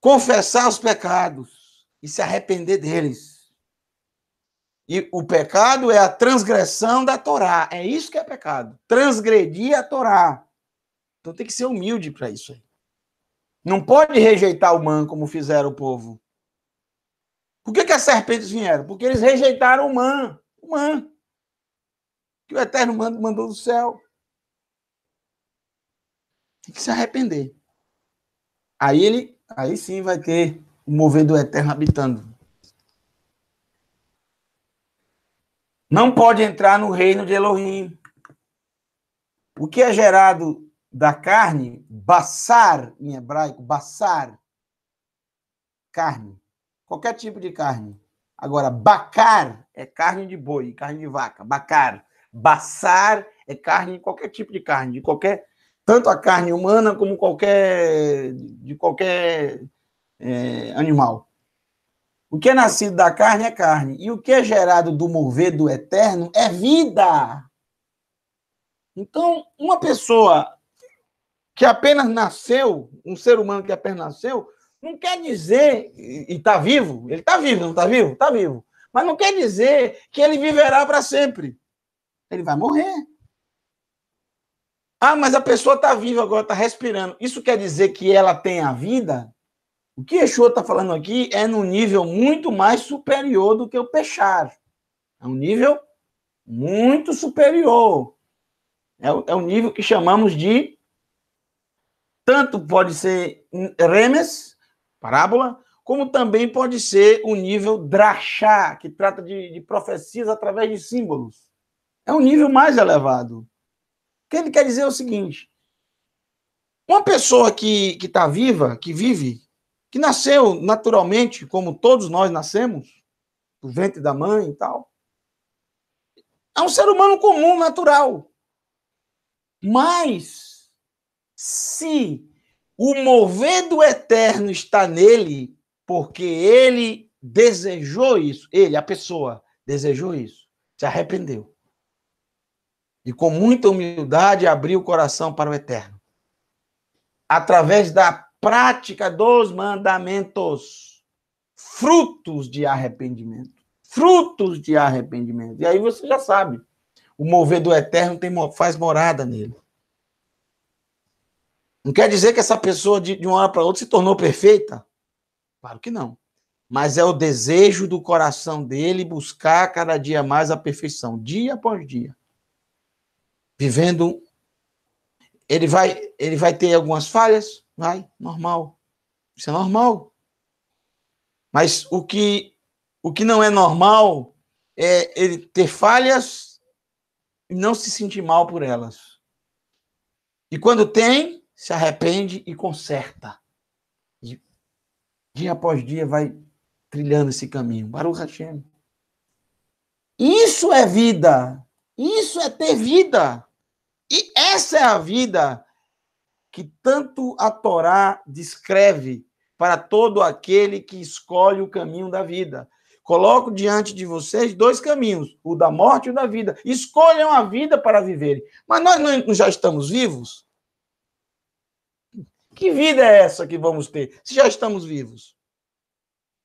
Confessar os pecados e se arrepender deles. E o pecado é a transgressão da Torá. É isso que é pecado. Transgredir a Torá. Então tem que ser humilde para isso aí. Não pode rejeitar o man como fizeram o povo. Por que, que as serpentes vieram? Porque eles rejeitaram o man, o man, que o Eterno mandou do céu. Tem que se arrepender. Aí ele, aí sim vai ter o mover do Eterno habitando. Não pode entrar no reino de Elohim. O que é gerado da carne, bassar em hebraico, bassar, carne, Qualquer tipo de carne. Agora, bacar é carne de boi, carne de vaca. Bacar. Baçar é carne, qualquer tipo de carne, de qualquer. Tanto a carne humana como qualquer. de qualquer é, animal. O que é nascido da carne é carne. E o que é gerado do mover do eterno é vida. Então, uma pessoa que apenas nasceu, um ser humano que apenas nasceu, não quer dizer, e está vivo, ele está vivo, não está vivo? Está vivo. Mas não quer dizer que ele viverá para sempre. Ele vai morrer. Ah, mas a pessoa está viva agora, está respirando. Isso quer dizer que ela tem a vida? O que Yeshua está falando aqui é num nível muito mais superior do que o pechar. É um nível muito superior. É, é um nível que chamamos de. Tanto pode ser remes, parábola, como também pode ser o nível drachá, que trata de, de profecias através de símbolos. É um nível mais elevado. O que ele quer dizer é o seguinte: uma pessoa que está viva, que vive, que nasceu naturalmente, como todos nós nascemos, do ventre da mãe e tal, é um ser humano comum, natural. Mas, se o mover do eterno está nele, porque ele desejou isso. Ele, a pessoa, desejou isso. Se arrependeu. E com muita humildade abriu o coração para o eterno. Através da prática dos mandamentos, frutos de arrependimento. Frutos de arrependimento. E aí você já sabe. O mover do eterno tem, faz morada nele. Não quer dizer que essa pessoa de, de uma hora para outra se tornou perfeita? Claro que não. Mas é o desejo do coração dele buscar cada dia mais a perfeição, dia após dia. Vivendo ele vai ele vai ter algumas falhas, vai, normal. Isso é normal. Mas o que o que não é normal é ele ter falhas e não se sentir mal por elas. E quando tem, se arrepende e conserta. E dia após dia vai trilhando esse caminho. Baruch Hashem. Isso é vida. Isso é ter vida. E essa é a vida que tanto a Torá descreve para todo aquele que escolhe o caminho da vida. Coloco diante de vocês dois caminhos, o da morte e o da vida. Escolham a vida para viverem. Mas nós não já estamos vivos? Que vida é essa que vamos ter se já estamos vivos?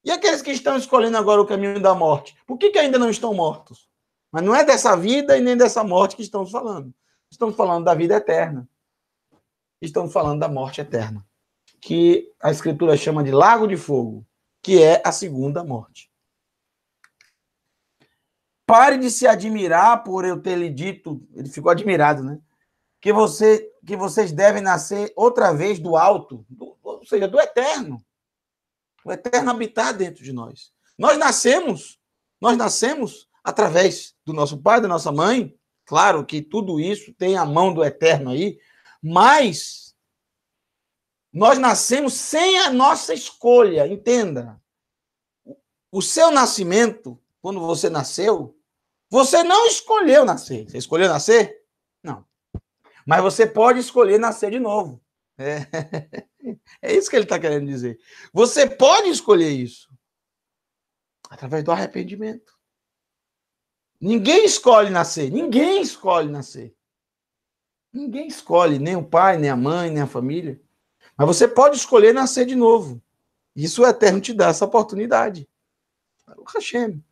E aqueles que estão escolhendo agora o caminho da morte, por que, que ainda não estão mortos? Mas não é dessa vida e nem dessa morte que estamos falando. Estamos falando da vida eterna. Estamos falando da morte eterna, que a Escritura chama de lago de fogo, que é a segunda morte. Pare de se admirar por eu ter lhe dito. Ele ficou admirado, né? que, você, que vocês devem nascer outra vez do alto, do, ou seja, do eterno. O eterno habitar dentro de nós. Nós nascemos, nós nascemos através do nosso pai, da nossa mãe. Claro que tudo isso tem a mão do eterno aí, mas nós nascemos sem a nossa escolha, entenda. O seu nascimento, quando você nasceu, você não escolheu nascer. Você escolheu nascer? Mas você pode escolher nascer de novo. É, é isso que ele está querendo dizer. Você pode escolher isso através do arrependimento. Ninguém escolhe nascer. Ninguém escolhe nascer. Ninguém escolhe, nem o pai, nem a mãe, nem a família. Mas você pode escolher nascer de novo. Isso o é Eterno te dá essa oportunidade. O Hashem.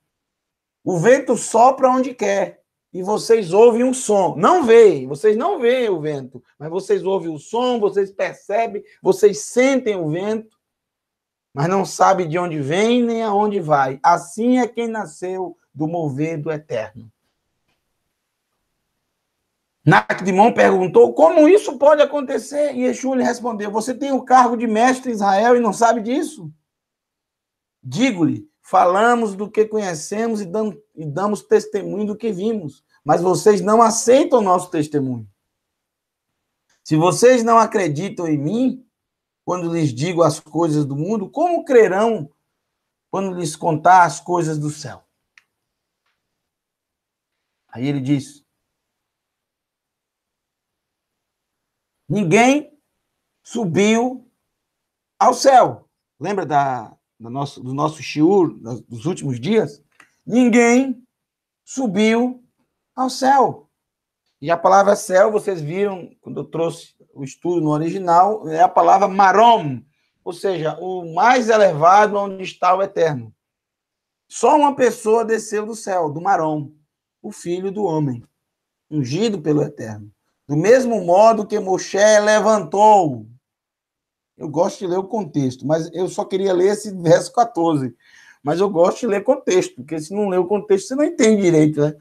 O vento sopra onde quer e vocês ouvem um som. Não veem, vocês não veem o vento, mas vocês ouvem o som, vocês percebem, vocês sentem o vento, mas não sabem de onde vem nem aonde vai. Assim é quem nasceu do mover do eterno. Nakdimon perguntou como isso pode acontecer e Yeshua lhe respondeu: Você tem o cargo de mestre em Israel e não sabe disso? Digo-lhe: falamos do que conhecemos e damos testemunho do que vimos mas vocês não aceitam o nosso testemunho. Se vocês não acreditam em mim, quando lhes digo as coisas do mundo, como crerão quando lhes contar as coisas do céu? Aí ele diz: Ninguém subiu ao céu. Lembra da, da nosso, do nosso shiur dos últimos dias? Ninguém subiu ao céu. E a palavra céu, vocês viram, quando eu trouxe o estudo no original, é a palavra marom, ou seja, o mais elevado onde está o eterno. Só uma pessoa desceu do céu, do marom, o filho do homem, ungido pelo eterno. Do mesmo modo que Moshe levantou. Eu gosto de ler o contexto, mas eu só queria ler esse verso 14. Mas eu gosto de ler contexto, porque se não ler o contexto, você não entende direito, né?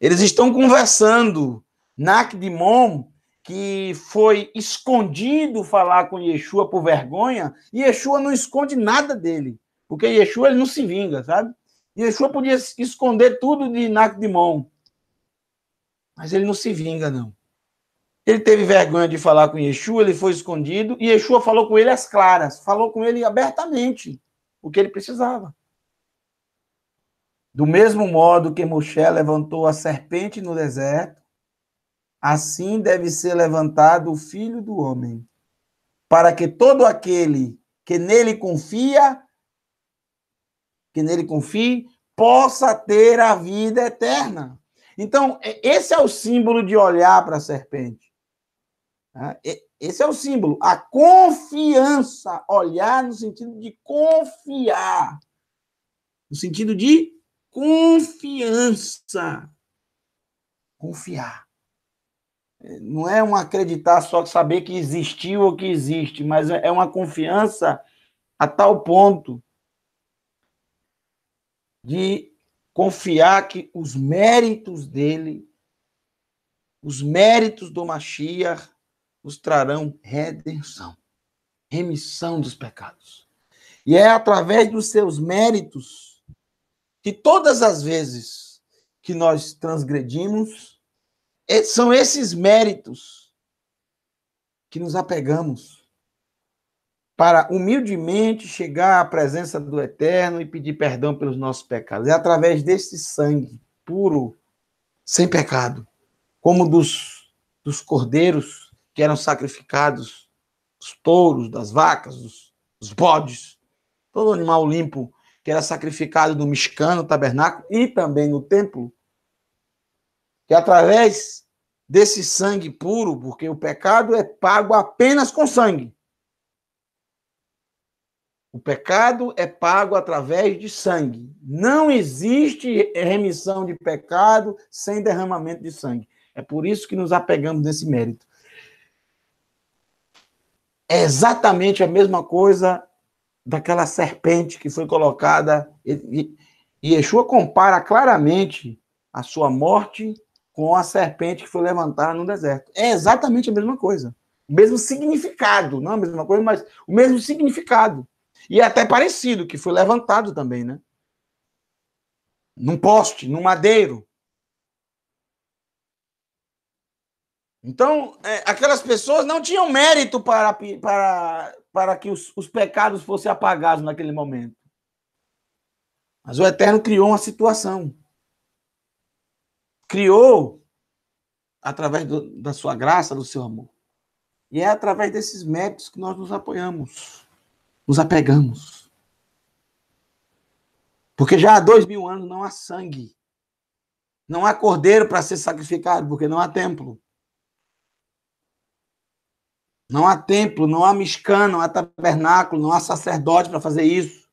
Eles estão conversando. Nakdimon, que foi escondido falar com Yeshua por vergonha, e Yeshua não esconde nada dele, porque Yeshua ele não se vinga, sabe? Yeshua podia esconder tudo de Nakdimon, mas ele não se vinga, não. Ele teve vergonha de falar com Yeshua, ele foi escondido, e Yeshua falou com ele às claras, falou com ele abertamente, o que ele precisava. Do mesmo modo que Moshe levantou a serpente no deserto, assim deve ser levantado o filho do homem, para que todo aquele que nele confia, que nele confie, possa ter a vida eterna. Então, é, esse é o símbolo de olhar para a serpente. Tá? Esse é o símbolo, a confiança, olhar no sentido de confiar, no sentido de confiança. Confiar. É, não é um acreditar só saber que existiu ou que existe, mas é, é uma confiança a tal ponto de confiar que os méritos dele, os méritos do Mashiach, nos trarão redenção, remissão dos pecados. E é através dos seus méritos que todas as vezes que nós transgredimos, são esses méritos que nos apegamos para humildemente chegar à presença do Eterno e pedir perdão pelos nossos pecados. É através desse sangue puro, sem pecado, como dos, dos cordeiros que eram sacrificados, os touros, das vacas, dos, dos bodes, todo animal limpo que era sacrificado no Mishkan, no tabernáculo e também no templo, que através desse sangue puro, porque o pecado é pago apenas com sangue. O pecado é pago através de sangue. Não existe remissão de pecado sem derramamento de sangue. É por isso que nos apegamos nesse mérito. É exatamente a mesma coisa daquela serpente que foi colocada. E, Yeshua compara claramente a sua morte com a serpente que foi levantada no deserto. É exatamente a mesma coisa. O mesmo significado, não é a mesma coisa, mas o mesmo significado. E é até parecido, que foi levantado também, né? Num poste, num madeiro. Então, é, aquelas pessoas não tinham mérito para, para para que os, os pecados fossem apagados naquele momento. Mas o Eterno criou uma situação. Criou através do, da sua graça, do seu amor. E é através desses méritos que nós nos apoiamos, nos apegamos. Porque já há dois mil anos não há sangue, não há cordeiro para ser sacrificado, porque não há templo. Não há templo, não há mishkan, não há tabernáculo, não há sacerdote para fazer isso.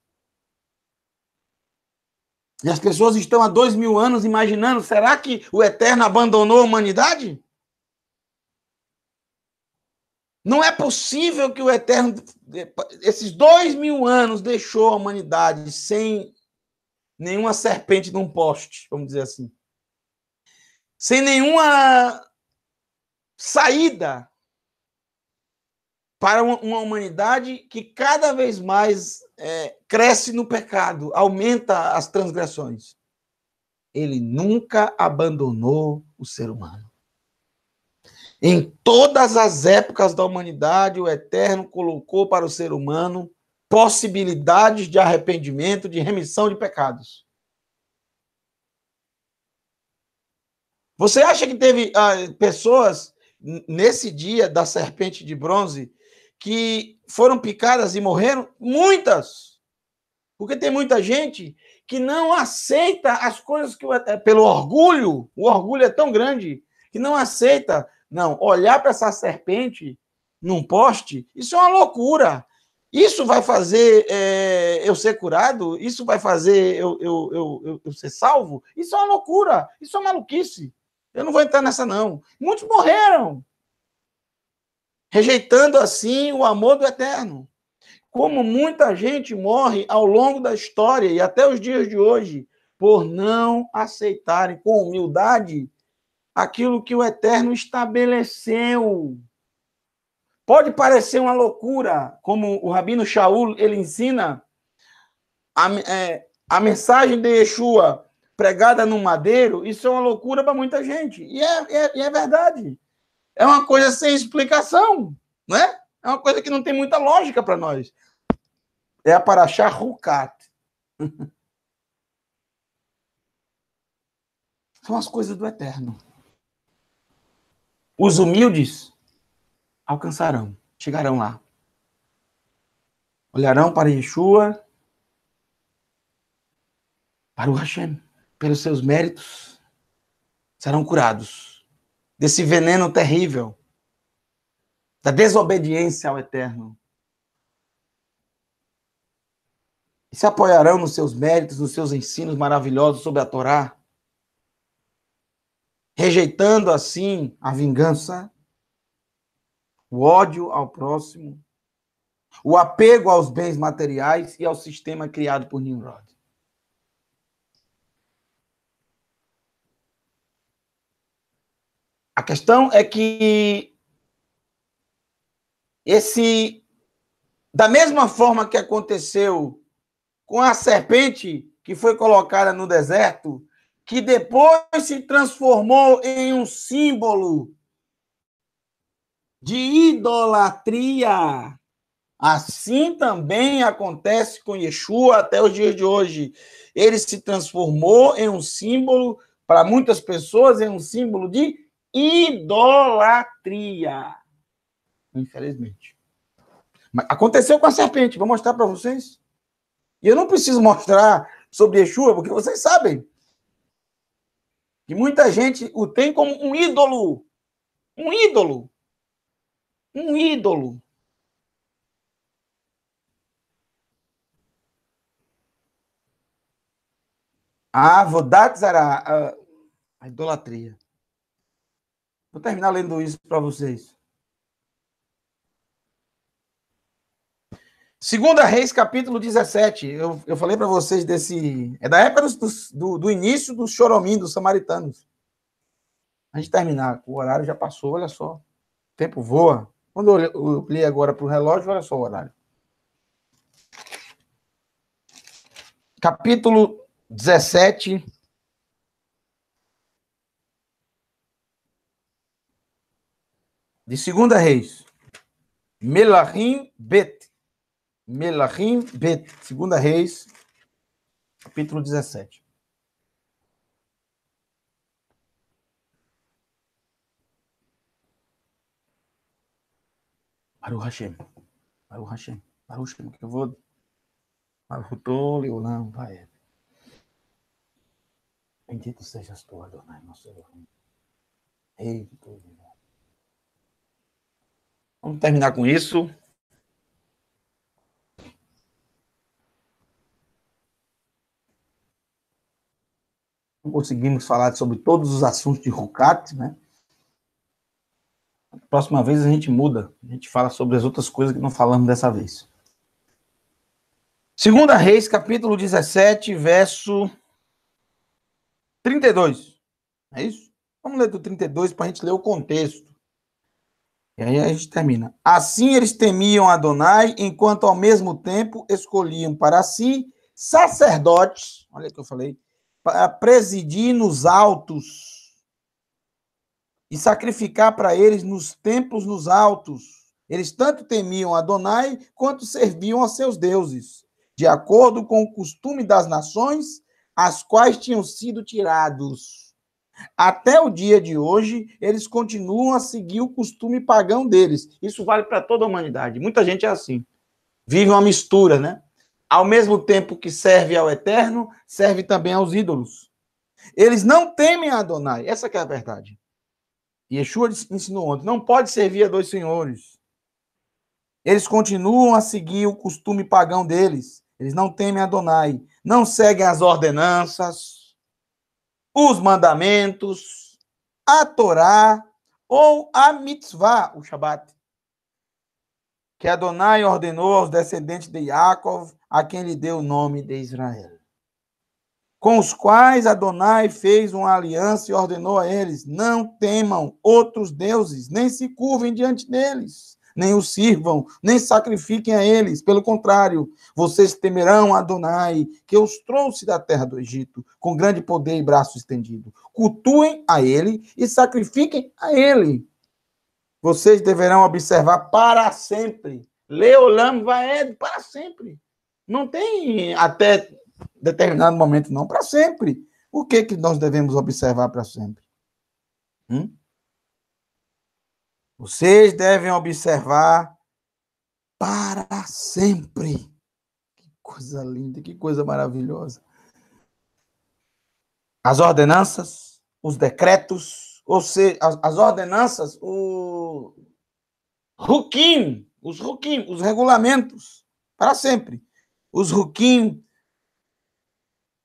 E as pessoas estão há dois mil anos imaginando: será que o Eterno abandonou a humanidade? Não é possível que o Eterno, esses dois mil anos, deixou a humanidade sem nenhuma serpente num poste, vamos dizer assim. Sem nenhuma saída para uma humanidade que cada vez mais é, cresce no pecado, aumenta as transgressões. Ele nunca abandonou o ser humano. Em todas as épocas da humanidade, o Eterno colocou para o ser humano possibilidades de arrependimento, de remissão de pecados. Você acha que teve ah, pessoas nesse dia da serpente de bronze que foram picadas e morreram? Muitas. Porque tem muita gente que não aceita as coisas que é, pelo orgulho, o orgulho é tão grande que não aceita, não, olhar para essa serpente num poste, isso é uma loucura. Isso vai fazer é, eu ser curado? Isso vai fazer eu, eu, eu, eu, eu ser salvo? Isso é uma loucura, isso é maluquice. Eu não vou entrar nessa, não. Muitos morreram rejeitando assim o amor do eterno. Como muita gente morre ao longo da história e até os dias de hoje, por não aceitarem com humildade aquilo que o eterno estabeleceu. Pode parecer uma loucura, como o rabino Shaul ele ensina a, é, a mensagem de Yeshua pregada no madeiro. Isso é uma loucura para muita gente. E é, é, é verdade é uma coisa sem explicação, né? É uma coisa que não tem muita lógica para nós. É a Paraxá Rukat. São as coisas do eterno. Os humildes alcançarão, chegarão lá. Olharão para Yeshua, para o Hashem, pelos seus méritos, serão curados desse veneno terrível, da desobediência ao eterno. E se apoiarão nos seus méritos, nos seus ensinos maravilhosos sobre a Torá, rejeitando assim a vingança, o ódio ao próximo, o apego aos bens materiais e ao sistema criado por Nimrod. questão é que esse da mesma forma que aconteceu com a serpente que foi colocada no deserto, que depois se transformou em um símbolo de idolatria. Assim também acontece com Yeshua até os dias de hoje. Ele se transformou em um símbolo, para muitas pessoas, em um símbolo de Idolatria. Infelizmente. Mas aconteceu com a serpente, vou mostrar para vocês. E eu não preciso mostrar sobre Yeshua, porque vocês sabem que muita gente o tem como um ídolo. Um ídolo. Um ídolo. A avodat a idolatria. Vou terminar lendo isso para vocês. Segunda Reis, capítulo 17. Eu, eu falei para vocês desse. É da época do, do, do início do choromim dos samaritanos. Antes de terminar, o horário já passou, olha só. O tempo voa. Quando eu, eu li agora para o relógio, olha só o horário. Capítulo 17, de segunda reis. Melahim Bet. Melahim Bet. Segunda reis, capítulo 17. Baruch Hashem. Baruch Hashem. Baruch Hashem, que eu vou... Baruch Leolam, vai. Bendito sejas tu, Adonai, nosso Elohim. Rei de todo Vamos terminar com isso. Conseguimos falar sobre todos os assuntos de Rukat, né? Próxima vez a gente muda, a gente fala sobre as outras coisas que não falamos dessa vez. Segunda Reis, capítulo 17, verso 32. É isso? Vamos ler do 32 para a gente ler o contexto. E aí a gente termina. Assim eles temiam Adonai, enquanto ao mesmo tempo escolhiam para si sacerdotes, olha o que eu falei, para presidir nos altos e sacrificar para eles nos templos nos altos. Eles tanto temiam Adonai quanto serviam a seus deuses, de acordo com o costume das nações, as quais tinham sido tirados. Até o dia de hoje, eles continuam a seguir o costume pagão deles. Isso vale para toda a humanidade. Muita gente é assim. Vive uma mistura, né? Ao mesmo tempo que serve ao eterno, serve também aos ídolos. Eles não temem Adonai. Essa é a verdade. Yeshua ensinou ontem: não pode servir a dois senhores. Eles continuam a seguir o costume pagão deles. Eles não temem Adonai, não seguem as ordenanças os mandamentos, a Torá ou a mitzvah, o Shabat, que Adonai ordenou aos descendentes de Jacob, a quem lhe deu o nome de Israel, com os quais Adonai fez uma aliança e ordenou a eles: não temam outros deuses, nem se curvem diante deles nem o sirvam, nem sacrifiquem a eles. Pelo contrário, vocês temerão Adonai, que os trouxe da terra do Egito, com grande poder e braço estendido. Cultuem a ele e sacrifiquem a ele. Vocês deverão observar para sempre. Leolam Vaed, é, para sempre. Não tem até determinado momento, não, para sempre. O que, que nós devemos observar para sempre? Hum? Vocês devem observar para sempre. Que coisa linda, que coisa maravilhosa. As ordenanças, os decretos, ou seja, as, ordenanças, o ruquim, os ruquim, os regulamentos, para sempre. Os ruquim,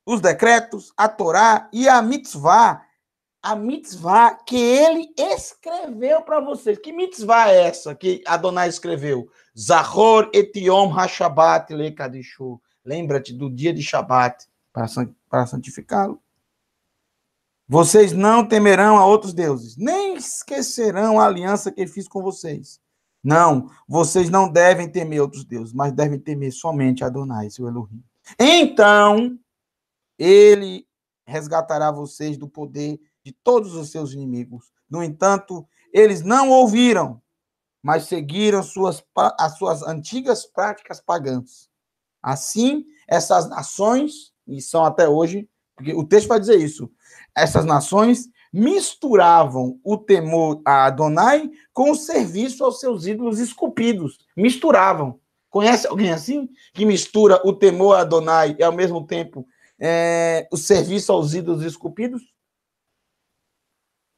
os decretos, a Torá e a mitzvah a mitzvah que ele escreveu para vocês. Que mitzvah é essa que Adonai escreveu? Zahor etiom ha lekadishu. Lembra-te do dia de Shabat para santificá-lo. Vocês não temerão a outros deuses, nem esquecerão a aliança que fiz com vocês. Não, vocês não devem temer outros deuses, mas devem temer somente Adonai, seu Elohim. Então, ele resgatará vocês do poder de todos os seus inimigos. No entanto, eles não ouviram, mas seguiram suas, as suas antigas práticas pagãs. Assim, essas nações, e são até hoje, porque o texto vai dizer isso, essas nações misturavam o temor a Adonai com o serviço aos seus ídolos esculpidos. Misturavam. Conhece alguém assim? Que mistura o temor a Adonai e, ao mesmo tempo, é, o serviço aos ídolos esculpidos?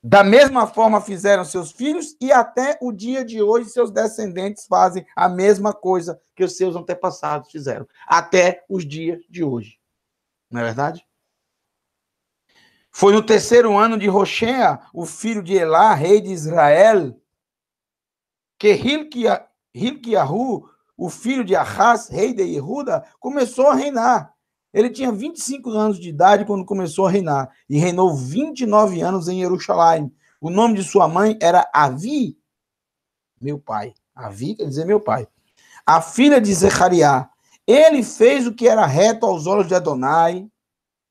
Da mesma forma fizeram seus filhos e até o dia de hoje seus descendentes fazem a mesma coisa que os seus antepassados fizeram, até os dias de hoje. Não é verdade? Foi no terceiro ano de Rochea, o filho de Elá, rei de Israel, que Hilkiahu, o filho de Arras, rei de Yehuda, começou a reinar. Ele tinha 25 anos de idade quando começou a reinar e reinou 29 anos em Jerusalém. O nome de sua mãe era Avi, meu pai. Avi quer dizer meu pai. A filha de Zecariá. Ele fez o que era reto aos olhos de Adonai,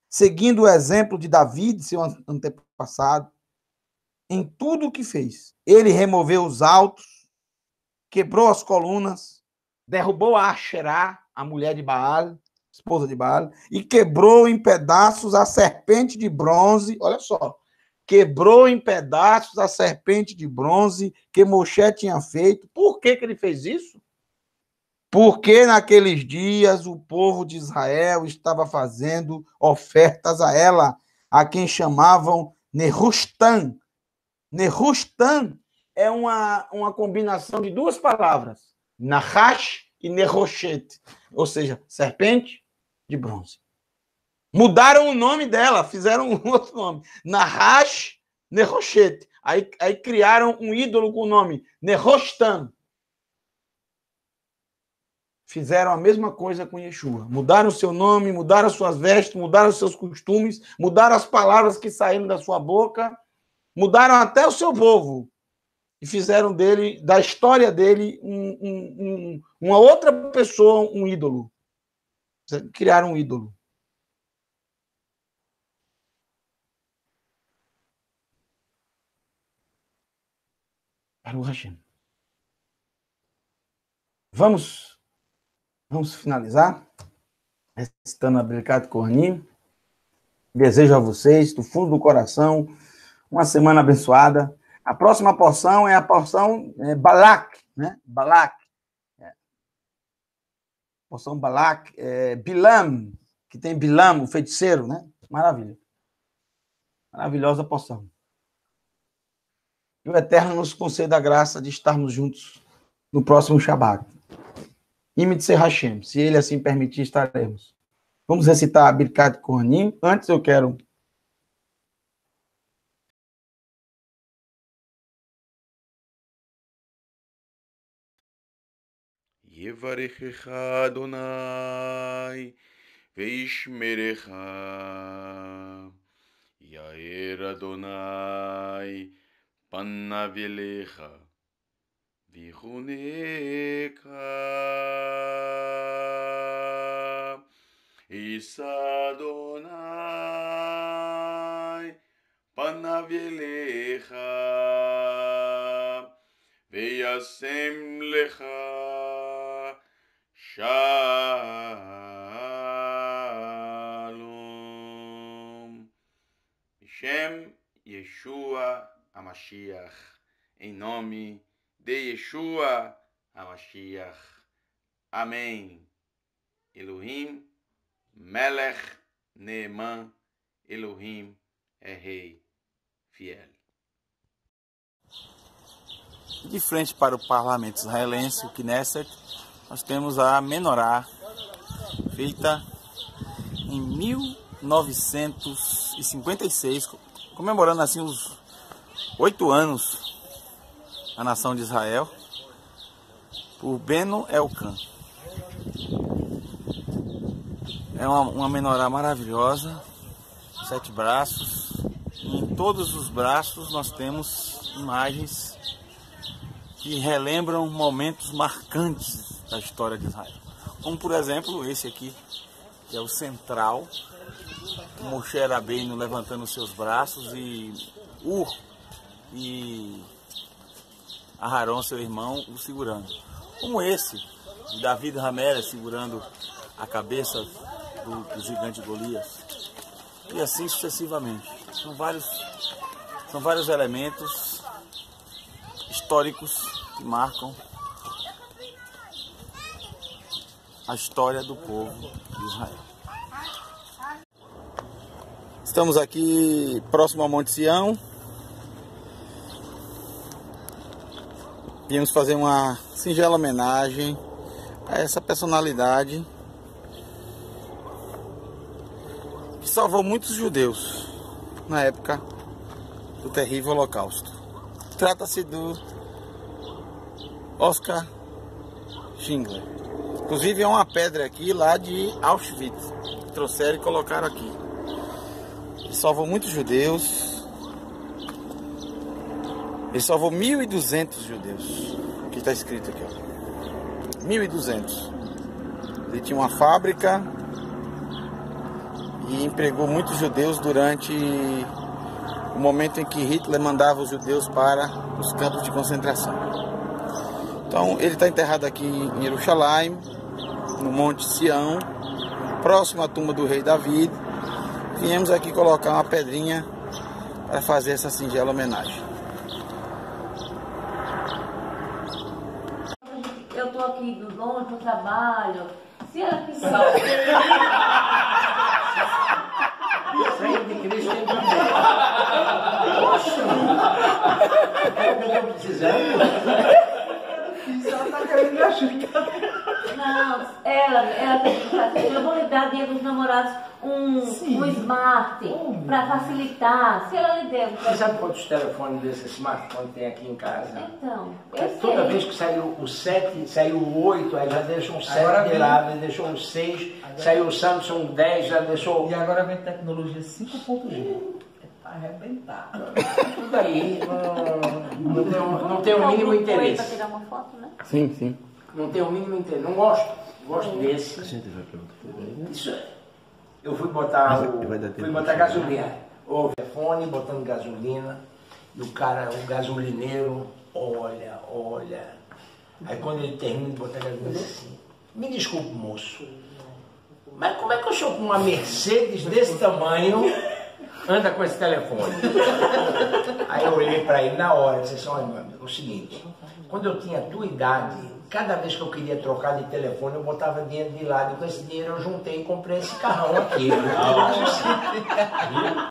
seguindo o exemplo de Davi, de seu antepassado. Em tudo o que fez, ele removeu os altos, quebrou as colunas, derrubou a Asherá, a mulher de Baal, esposa de Baal, e quebrou em pedaços a serpente de bronze, olha só, quebrou em pedaços a serpente de bronze que Moshe tinha feito. Por que, que ele fez isso? Porque naqueles dias o povo de Israel estava fazendo ofertas a ela, a quem chamavam Nerustan. Nerustan é uma, uma combinação de duas palavras, Nahash e Nerochet, ou seja, serpente de bronze. Mudaram o nome dela, fizeram um outro nome. Nahash Nerochete. Aí, aí criaram um ídolo com o nome Nerostan. Fizeram a mesma coisa com Yeshua. Mudaram o seu nome, mudaram suas vestes, mudaram os seus costumes, mudaram as palavras que saíram da sua boca, mudaram até o seu povo. E fizeram dele, da história dele, um, um, um, uma outra pessoa, um ídolo. Criar um ídolo. Vamos, vamos finalizar. a Bricato Corni. Desejo a vocês, do fundo do coração, uma semana abençoada. A próxima porção é a porção é, Balak, né? Balak. Poção Balak, é, Bilam, que tem Bilam, o feiticeiro, né? Maravilha. Maravilhosa poção. Que o Eterno nos conceda a graça de estarmos juntos no próximo Shabat. Imitse Hashem, se ele assim permitir, estaremos. Vamos recitar a Birkat Kohanim. Antes eu quero יברכך אדוני וישמרך, יאר אדוני פניו אליך ויחונק, יישא אדוני פניו אליך וישם לך Shalom. Shem Yeshua Hamashiach. Em nome de Yeshua Hamashiach. Amém. Elohim, Melech Neeman, Elohim é rei fiel. De frente para o parlamento israelense, o Knesset, nós temos a menorá feita em 1956, comemorando assim os oito anos da nação de Israel, por Beno Elkan. É uma, uma menorá maravilhosa, sete braços, e em todos os braços nós temos imagens que relembram momentos marcantes da história de Israel. Como, por exemplo, esse aqui, que é o central, Moshe Rabbeinu levantando seus braços e Ur e Aharon, seu irmão, o segurando. Como esse, de David Ramera segurando a cabeça do, do gigante Golias. E assim sucessivamente. São vários, são vários elementos históricos que marcam a história do povo de Israel. Estamos aqui próximo ao Monte Sião. Viemos fazer uma singela homenagem a essa personalidade que salvou muitos judeus na época do terrível Holocausto. Trata-se do Oscar Schindler. Inclusive é uma pedra aqui lá de Auschwitz. Trouxeram e colocaram aqui. Ele salvou muitos judeus. Ele salvou 1.200 judeus. Que está escrito aqui. 1.200. Ele tinha uma fábrica e empregou muitos judeus durante o momento em que Hitler mandava os judeus para os campos de concentração. Então ele está enterrado aqui em Jerusalém, no Monte Sião, próximo à tumba do rei Davi. Viemos aqui colocar uma pedrinha para fazer essa singela homenagem. Eu estou aqui do longe do trabalho. Se ela quiser. Sangue de Cristo em é Poxa! É o que eu estou e só tá querendo ajuda. Não, ela, ela tem que fazer. Eu vou lhe dar dia dos namorados um, um smart hum. Oh, para facilitar. Se ela lhe der. Você sabe quantos telefones desse smartphone tem aqui em casa? Então, eu Toda sei. vez que saiu o 7, saiu o 8, aí já deixou um 7 agora de lado, deixou um 6, agora... saiu o Samsung 10, já deixou. E agora vem tecnologia 5.0. Arrebentar. Tudo aí. Não, não, não, não tem o mínimo interesse. tirar uma foto, né? Sim, sim. Não tem o mínimo interesse. Não gosto. Gosto é. desse. A gente vai perguntar. Né? Isso é. Eu fui botar, o, fui botar gasolina. o telefone botando gasolina. E o cara, o gasolineiro, olha, olha. Aí quando ele termina de botar gasolina, assim, me desculpe, moço. Mas como é que eu sou com uma Mercedes desse tamanho anda com esse telefone. Aí eu olhei para ele na hora e disse assim, olha, é o seguinte, quando eu tinha a tua idade, cada vez que eu queria trocar de telefone, eu botava dinheiro de lado e com esse dinheiro eu juntei e comprei esse carrão aqui. Ah,